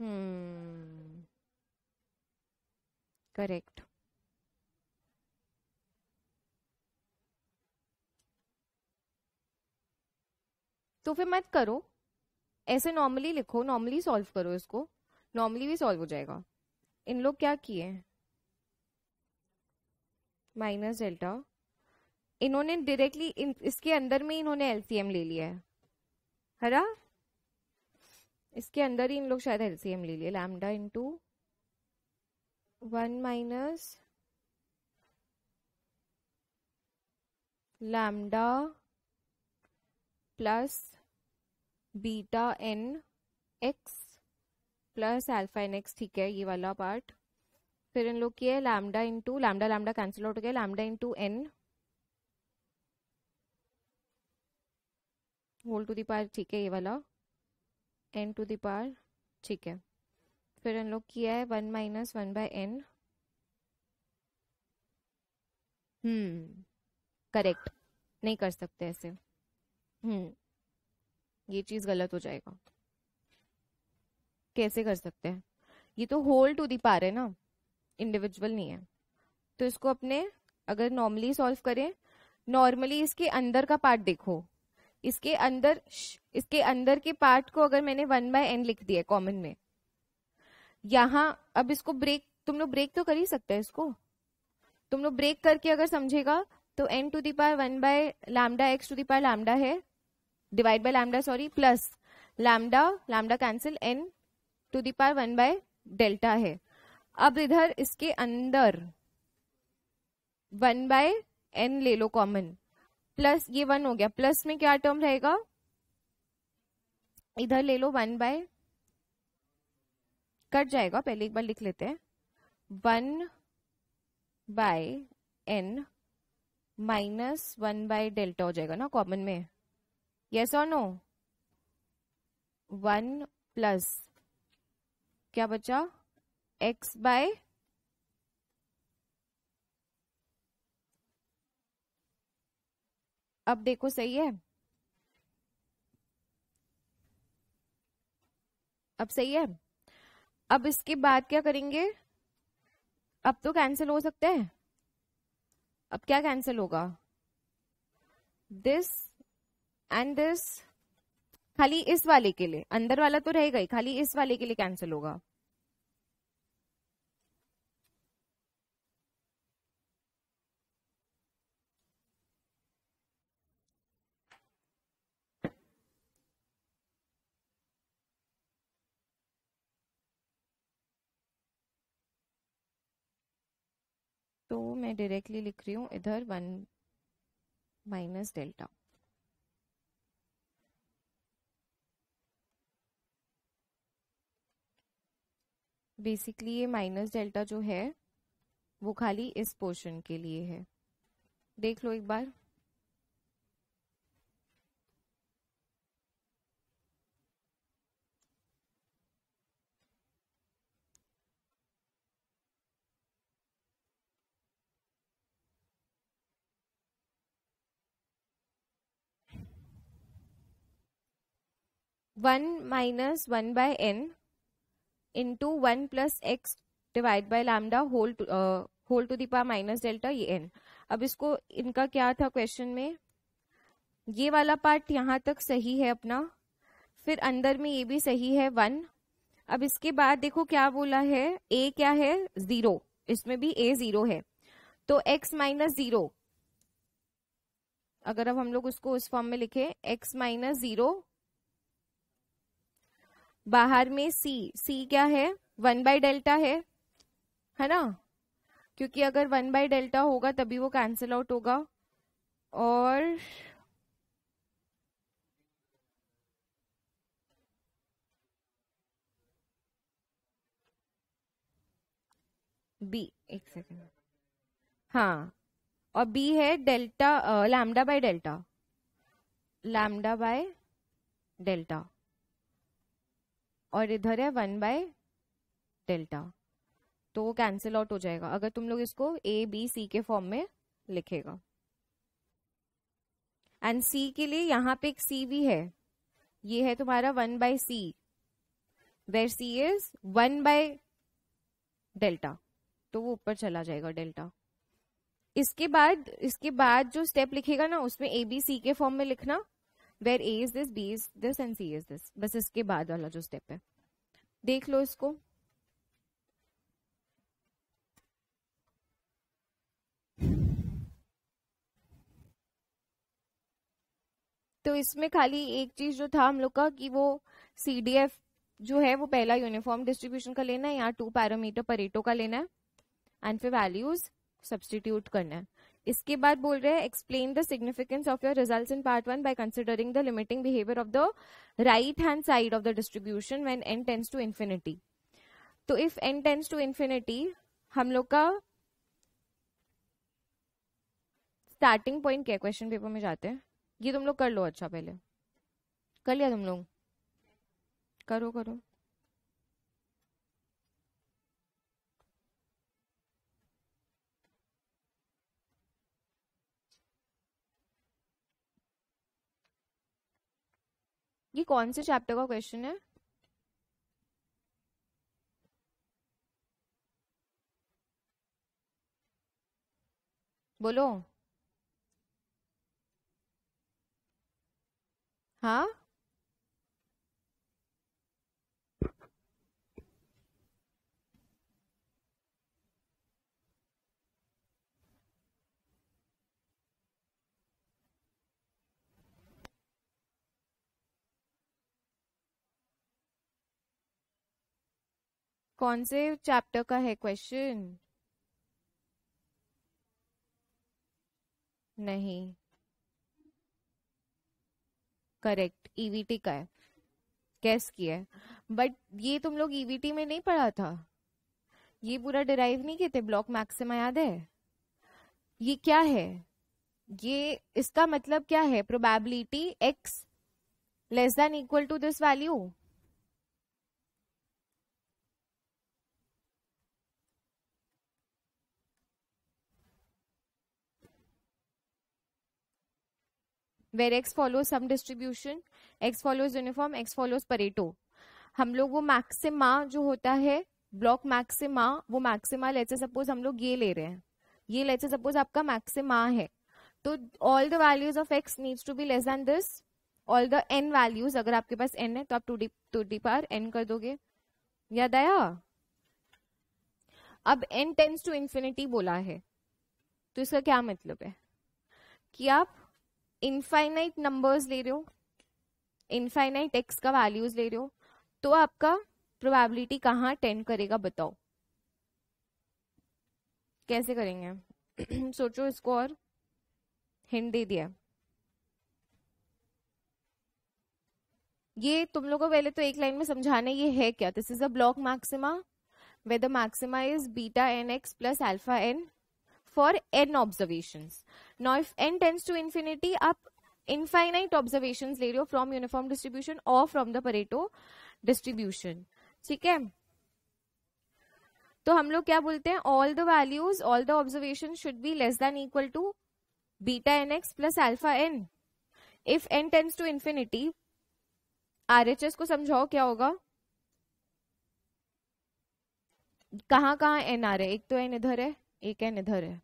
हम्म करेक्ट तो फिर मत करो ऐसे नॉर्मली लिखो नॉर्मली सॉल्व करो इसको नॉर्मली भी सॉल्व हो जाएगा इन लोग क्या किए माइनस डेल्टा इन्होंने डायरेक्टली इन, इसके अंदर में इन्होंने एलसीएम ले लिया है हरा इसके अंदर ही इन लोग शायद एलसीएम ले लिया lambda to one minus lambda plus beta n x plus alpha n X ठीक है ये वाला पार्ट फिर इन लोग किया lambda into lambda lambda cancel out हो गया lambda into n whole to the power ठीक है ये वाला एन टू दावर ठीक है फिर हम लोग किया है one minus one by n hmm correct नहीं कर सकते ऐसे हम्म ये चीज गलत हो जाएगा कैसे कर सकते हैं ये तो होल टू दावर है ना इंडिविजुअल नहीं है तो इसको अपने अगर नॉर्मली सॉल्व करें नॉर्मली इसके अंदर का पार्ट देखो इसके अंदर इसके अंदर के पार्ट को अगर मैंने वन बाय एन लिख दिया कॉमन में यहां अब इसको ब्रेक तुम लोग ब्रेक तो कर ही सकते हैं इसको तुम लोग ब्रेक करके अगर समझेगा तो n to the power one by lambda X to the power lambda है divide by lambda sorry plus lambda lambda cancel n to the power one by delta है अब इधर इसके अंदर वन बाय एन ले लो कॉमन प्लस ये one हो गया प्लस में क्या टर्म रहेगा इधर ले लो वन बाय कट जाएगा पहले एक बार लिख लेते हैं one by n minus one by delta हो जाएगा ना कॉमन में यस और नो वन प्लस क्या बचा एक्स बाय अब देखो सही है अब सही है अब इसके बाद क्या करेंगे अब तो कैंसिल हो सकता है अब क्या कैंसिल होगा दिस एंड दिस खाली इस वाले के लिए अंदर वाला तो रहेगा ही खाली इस वाले के लिए कैंसिल होगा तो मैं डायरेक्टली लिख रही हूँ इधर वन माइनस डेल्टा बेसिकली ये माइनस डेल्टा जो है वो खाली इस पोर्शन के लिए है देख लो एक बार one minus one by n into one plus X divide by lambda whole whole to the power minus delta ये एन अब इसको इनका क्या था क्वेश्चन में ये वाला पार्ट यहाँ तक सही है अपना फिर अंदर में ये भी सही है वन अब इसके बाद देखो क्या बोला है ए क्या है जीरो इसमें भी ए जीरो है तो एक्स माइनस जीरो अगर अब हम लोग उसको उस फॉर्म में लिखे एक्स माइनस जीरो बाहर में सी सी क्या है वन बाय डेल्टा है है ना क्योंकि अगर वन बाय डेल्टा होगा तभी वो कैंसिल आउट होगा और बी एक सेकेंड हाँ और बी है delta lambda by delta lambda by delta और इधर है वन बाय डेल्टा तो वो कैंसिल आउट हो जाएगा अगर तुम लोग इसको ए बी सी के फॉर्म में लिखेगा एंड सी के लिए यहाँ पे एक सी भी है ये है तुम्हारा one by C where C is one by delta तो वो ऊपर चला जाएगा डेल्टा इसके बाद इसके बाद जो स्टेप लिखेगा ना उसमें ए बी सी के फॉर्म में लिखना where A is this B is this and C is this बस इसके बाद वाला जो स्टेप है देख लो इसको तो इसमें खाली एक चीज जो था हम लोग का कि वो सी डी एफ जो है वो पहला यूनिफॉर्म डिस्ट्रीब्यूशन का लेना है यहाँ टू पैरामीटर परेटो का लेना है एंड फिर वैल्यूज सब्सटीट्यूट करना है इसके बाद बोल रहे हैं explain the significance of your result in part one by considering the limiting behaviour of the right hand side of the distribution when n tends to infinity तो if n tends to infinity हम लोग का starting point क्या question paper में जाते हैं ये तुम लोग कर लो अच्छा पहले कर लिया तुम लोग करो करो ये कौन से चैप्टर का क्वेश्चन है बोलो हाँ कौन से चैप्टर का है क्वेश्चन नहीं करेक्ट ईवीटी e का है कैस किया है बट ये तुम लोग ईवीटी e में नहीं पढ़ा था ये पूरा डिराइव नहीं किए थे ब्लॉक मैक्सिमा याद है ये क्या है ये इसका मतलब क्या है probability X less than equal to this value where x follows some distribution x follows uniform x follows pareto हम लोग वो मैक्सिमा जो होता है ब्लॉक मैक्सिमा वो मैक्सिमा लेट्स सपोज हम लोग ये ले रहे हैं ये लेट्स सपोज आपका मैक्सिमा है तो all the values of x needs to be less than this all the n values अगर आपके पास एन है तो आप to the to the power n कर दोगे याद आया अब एन टेंस टू इन्फिनिटी बोला है तो इसका क्या मतलब है कि आप इनफाइनाइट नंबर्स ले रहे हो इनफाइनाइट एक्स का वैल्यूज ले रहे हो तो आपका प्रोबेबिलिटी कहाँ टेंड करेगा बताओ कैसे करेंगे सोचो इसको और हिंट दे दिया ये तुम लोगों को पहले तो एक लाइन में समझाना ये है क्या this is a block maxima where maxima is beta n x plus alpha n for n observation now if n tends to infinity आप इनफाइनाइट ऑब्जर्वेशन ले रहे हो फ्रॉम यूनिफॉर्म डिस्ट्रीब्यूशन और फ्रॉम द परेटो डिस्ट्रीब्यूशन ठीक है तो हम लोग क्या बोलते हैं all the values all the observation should be less than equal to beta n x plus alpha n if n tends to infinity RHS को समझाओ क्या होगा कहां कहां एन आ रहा है एक तो एन इधर है एक एन इधर है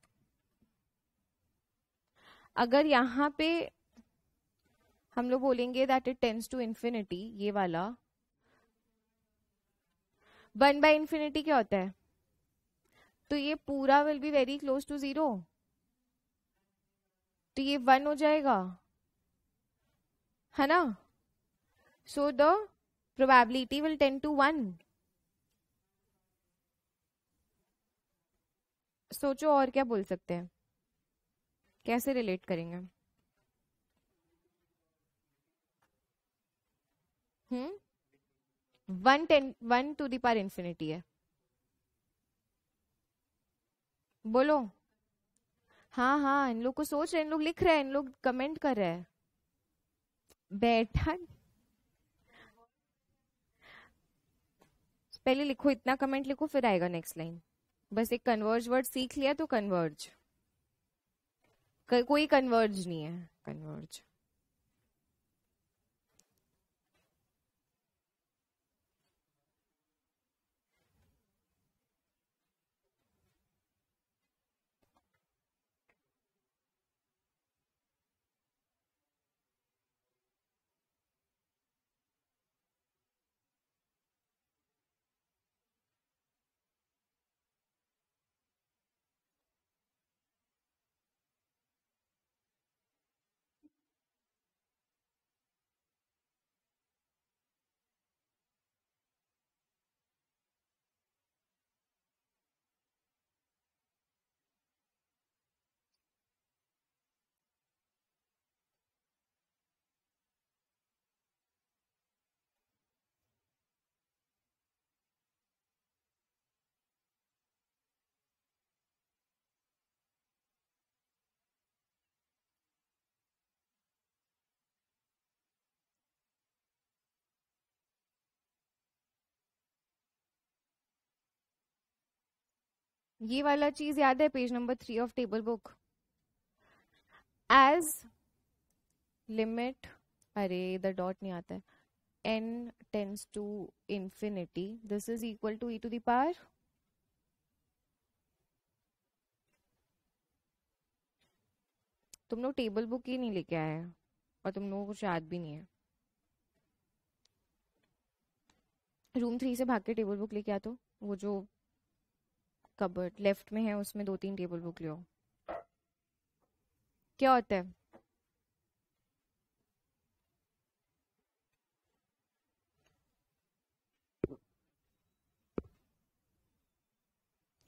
अगर यहाँ पे हम लोग बोलेंगे that it tends to infinity ये वाला वन बाय इन्फिनिटी क्या होता है तो ये पूरा will be very close to zero तो ये वन हो जाएगा है ना so the probability will tend to one सोचो और क्या बोल सकते हैं कैसे रिलेट करेंगे hmm one tend one to the power infinity है बोलो हाँ हाँ इन लोग को सोच रहे इन लोग लिख रहे हैं इन लोग कमेंट कर रहे हैं बैठा पहले लिखो इतना कमेंट लिखो फिर आएगा नेक्स्ट लाइन बस एक कन्वर्ज वर्ड सीख लिया तो कन्वर्ज कोई कन्वर्ज नहीं है कन्वर्ज ये वाला चीज याद है page number three of table book as limit अरे द डॉट नहीं आता है n tends to infinity this is equal to e to the power तुम लोग टेबल बुक ही नहीं लेके आए और तुम लोगों को कुछ याद भी नहीं है रूम थ्री से भाग के टेबल बुक लेके आ तो वो जो कबर्ड लेफ्ट में है उसमें दो तीन टेबल बुक लियो क्या होता है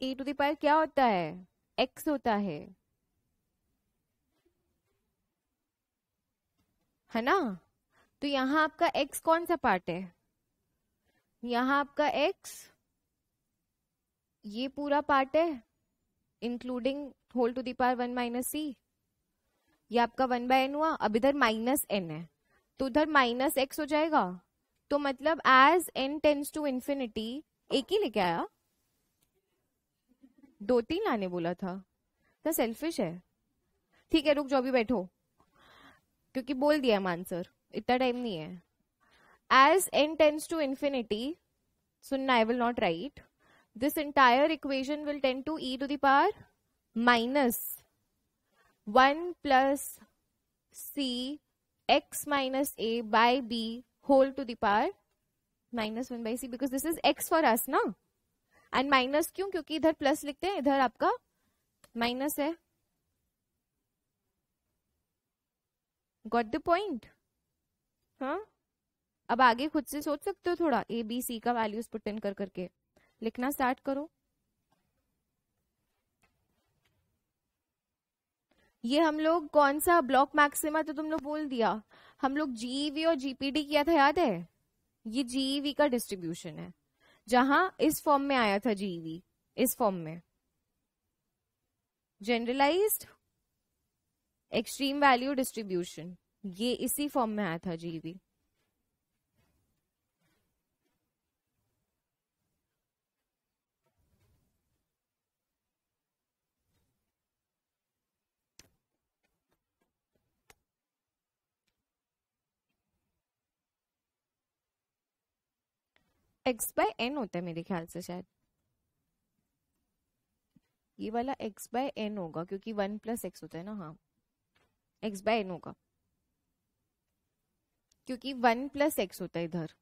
ए टू पायर क्या होता है एक्स होता है है ना तो यहां आपका एक्स कौन सा पार्ट है यहां आपका एक्स ये पूरा पार्ट है including whole to the power one minus c ये आपका वन बाय एन हुआ अब इधर माइनस एन है तो उधर माइनस एक्स हो जाएगा तो मतलब as n tends to infinity एक ही लेके आया दो तीन लाने बोला था तो सेल्फिश है ठीक है रुक जाओ भी बैठो क्योंकि बोल दिया है मानसर इतना टाइम नहीं है as n tends to infinity सुनना I will not write this entire equation will tend to e to the power minus 1 plus c x minus a by b whole to the power minus 1 by c because this is x for us na ना and minus क्यों क्योंकि इधर plus लिखते हैं इधर आपका minus है got the huh? ab aage khud se soch sakte ho thoda a b c ka values put in kar kar ke लिखना स्टार्ट करो ये हम लोग कौन सा ब्लॉक मैक्सिमा तो तुम लोग बोल दिया हम लोग जीईवी e और जीपीडी किया था याद है ये जीईवी e का डिस्ट्रीब्यूशन है जहां इस फॉर्म में आया था जीईवी e इस फॉर्म में जनरलाइज्ड एक्सट्रीम वैल्यू डिस्ट्रीब्यूशन ये इसी फॉर्म में आया था जीवी एक्स बाय एन होता है मेरे ख्याल से शायद ये वाला एक्स बाय एन होगा क्योंकि वन प्लस एक्स होता है ना हाँ एक्स बाय एन होगा क्योंकि वन प्लस एक्स होता है इधर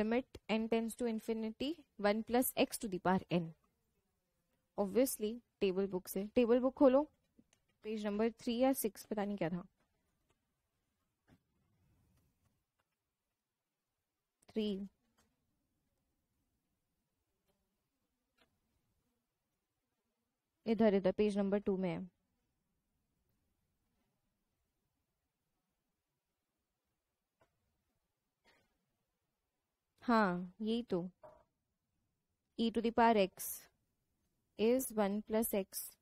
limit n tends to infinity one plus x to the power n obviously table book से टेबल बुक खोलो पेज नंबर थ्री या सिक्स पता नहीं क्या था three. इधर इधर पेज नंबर टू में है हाँ यही तो e to the power x is one plus x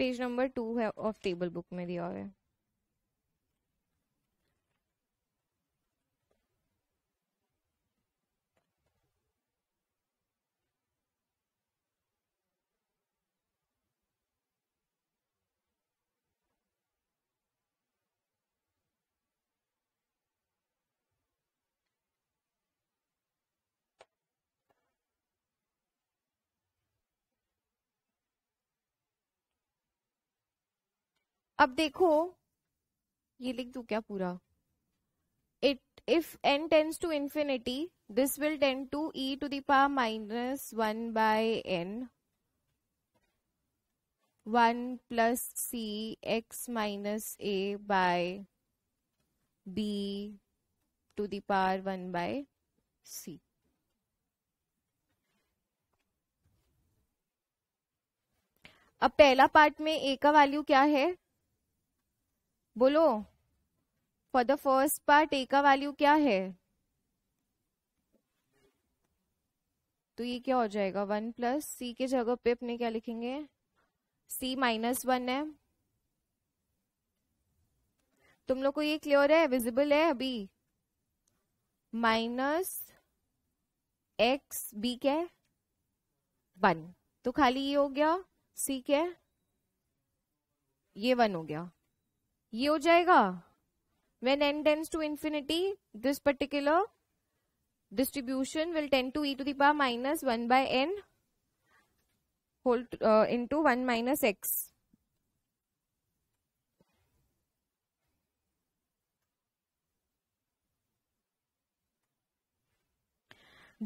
page number two है ऑफ टेबल बुक में दिया हुआ है अब देखो ये लिख दू क्या पूरा it if n tends to infinity this will tend to e to the power minus one by n one plus c x minus A by b to the power one by c अब पहला पार्ट में ए का value क्या है बोलो for the first part a का value क्या है तो ये क्या हो जाएगा वन प्लस सी के जगह पे अपने क्या लिखेंगे सी माइनस वन है तुम लोग को ये क्लियर है विजिबल है अभी माइनस एक्स बी क्या वन तो खाली ये हो गया सी क्या ये वन हो गया ये हो जाएगा when n tends to infinity this particular distribution will tend to e to the power minus one by n whole into one minus x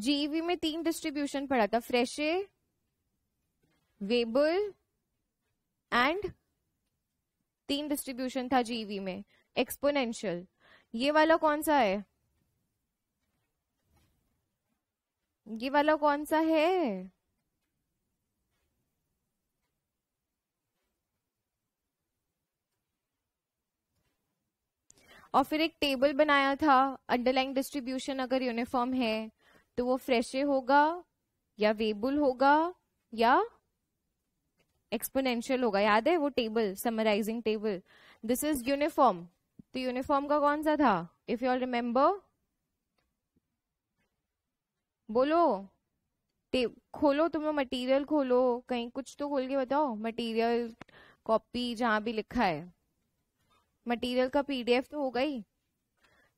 GV में तीन डिस्ट्रीब्यूशन पड़ा था फ्रेशे वेबल एंड तीन डिस्ट्रीब्यूशन था जीवी e में एक्सपोनेंशियल ये वाला कौन सा है ये वाला कौन सा है और फिर एक टेबल बनाया था अंडरलाइन डिस्ट्रीब्यूशन अगर यूनिफॉर्म है तो वो फ्रेशे होगा या वेबुल होगा या एक्सपोनेंशियल होगा याद है वो table summarizing table this is uniform तो यूनिफॉर्म का कौन सा था इफ यू ऑल रिमेम्बर बोलो खोलो तुम्हें मटीरियल खोलो कहीं कुछ तो खोल के बताओ मटीरियल कॉपी जहां भी लिखा है मटीरियल का पीडीएफ तो होगा ही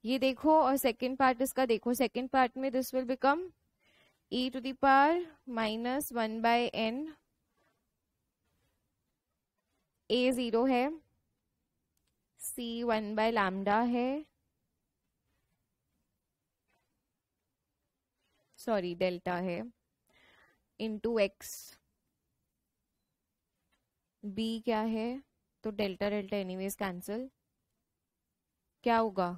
ये देखो और सेकंड पार्ट इसका देखो सेकंड पार्ट में this will become e to the power minus one by n a zero है सी वन बाय लैमडा है सॉरी डेल्टा है इंटू एक्स बी क्या है तो डेल्टा डेल्टा एनीवेज कैंसिल क्या होगा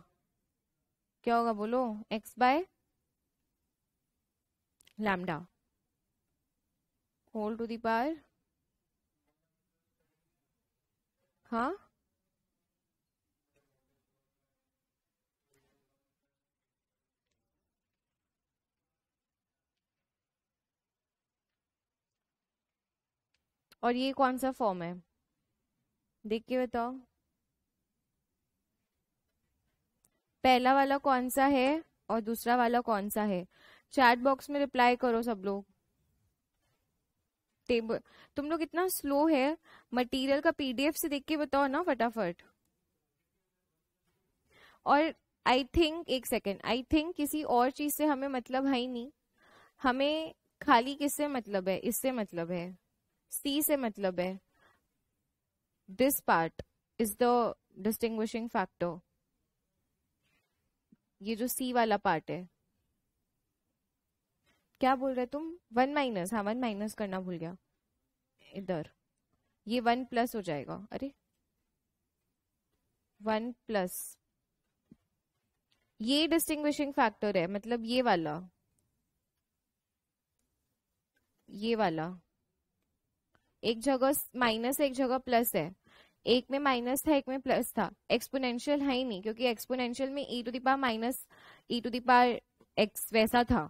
क्या होगा बोलो x by lambda whole to the power हाँ और ये कौन सा फॉर्म है देख के बताओ पहला वाला कौन सा है और दूसरा वाला कौन सा है चैट बॉक्स में रिप्लाई करो सब लोग टेबल तुम लोग इतना स्लो है मटेरियल का पीडीएफ से देख के बताओ ना फटाफट और आई थिंक एक सेकेंड आई थिंक किसी और चीज से हमें मतलब है ही नहीं हमें खाली किससे मतलब है इससे मतलब है सी से मतलब है this part is the distinguishing factor ये जो सी वाला पार्ट है क्या बोल रहे तुम वन माइनस हाँ वन माइनस करना भूल गया इधर ये वन प्लस हो जाएगा अरे वन प्लस ये डिस्टिंग्विशिंग फैक्टर है मतलब ये वाला ये वाला एक जगह माइनस एक जगह प्लस है एक में माइनस था एक में प्लस था एक्सपोनेंशियल है ही नहीं क्योंकि एक्सपोनेंशियल में e to power minus e to power x वैसा था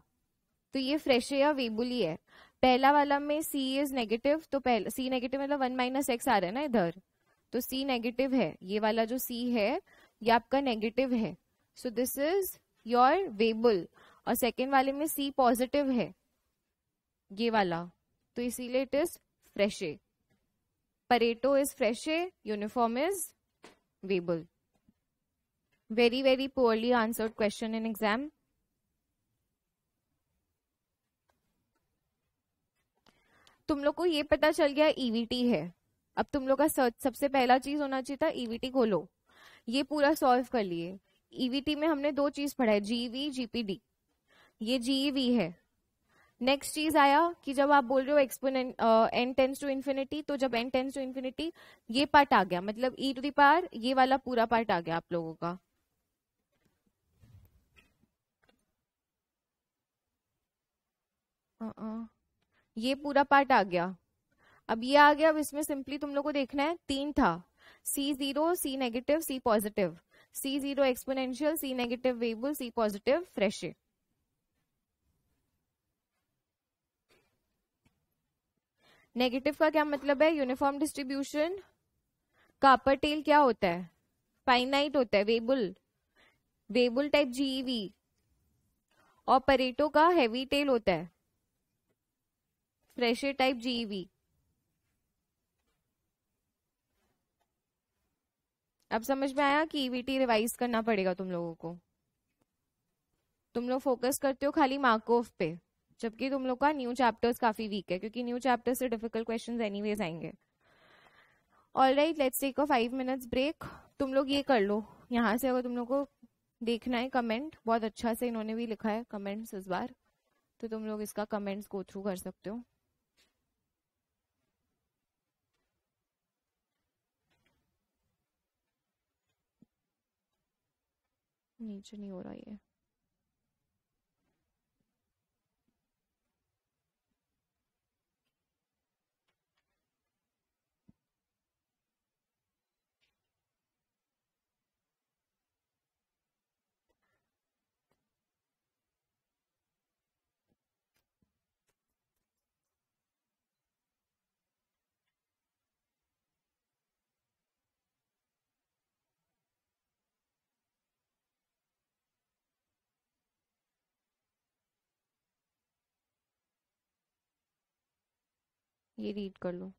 तो ये फ्रेशे या वेबुल है पहला वाला में सी इज नेगेटिव तो पहला सी नेगेटिव मतलब वन माइनस एक्स आ रहा है ना इधर तो सी नेगेटिव है ये वाला जो सी है ये आपका नेगेटिव है so this is your Weibull और सेकेंड वाले में सी पॉजिटिव है ये वाला तो इसीलिए it is Frechet Pareto is Frechet uniform is Weibull very very poorly answered question in exam तुम लोग को ये पता चल गया ईवीटी e है अब तुम लोग का सर्च सबसे पहला चीज होना चाहिए था ईवीटी e खोलो ये पूरा सॉल्व कर लिए ईवीटी e में हमने दो चीज पढ़ाई जीवी जीपीडी ये जीईवी है नेक्स्ट चीज आया कि जब आप बोल रहे हो exponent n tends to infinity तो जब एन टेंस टू इन्फिनिटी ये पार्ट आ गया मतलब ई टू दार ये वाला पूरा पार्ट आ गया आप लोगों का uh -uh. ये पूरा पार्ट आ गया अब ये आ गया अब इसमें सिंपली तुम लोग को देखना है तीन था c zero c negative c positive c zero exponential c negative Weibull c positive Frechet negative का क्या मतलब है यूनिफॉर्म डिस्ट्रीब्यूशन का अपर टेल क्या होता है फाइनाइट होता है वेबुल वेबुल टाइप जीवी और परेटो का हैवी टेल होता है प्रेशर टाइप जीवी अब समझ में आया कि ईवीटी e रिवाइज करना पड़ेगा तुम लोगों को तुम लोग फोकस करते हो खाली मार्कोव पे जबकि तुम लोग का न्यू चैप्टर्स काफी वीक है क्योंकि न्यू चैप्टर से डिफिकल्ट क्वेश्चन एनीवेज आएंगे all right let's take a five minutes break तुम लोग ये कर लो यहाँ से अगर तुम लोग को देखना है कमेंट बहुत अच्छा से इन्होंने भी लिखा है कमेंट्स इस बार तो तुम लोग इसका कमेंट्स गो थ्रू कर सकते हो नीचे नहीं हो रहा ये ये रीड कर लो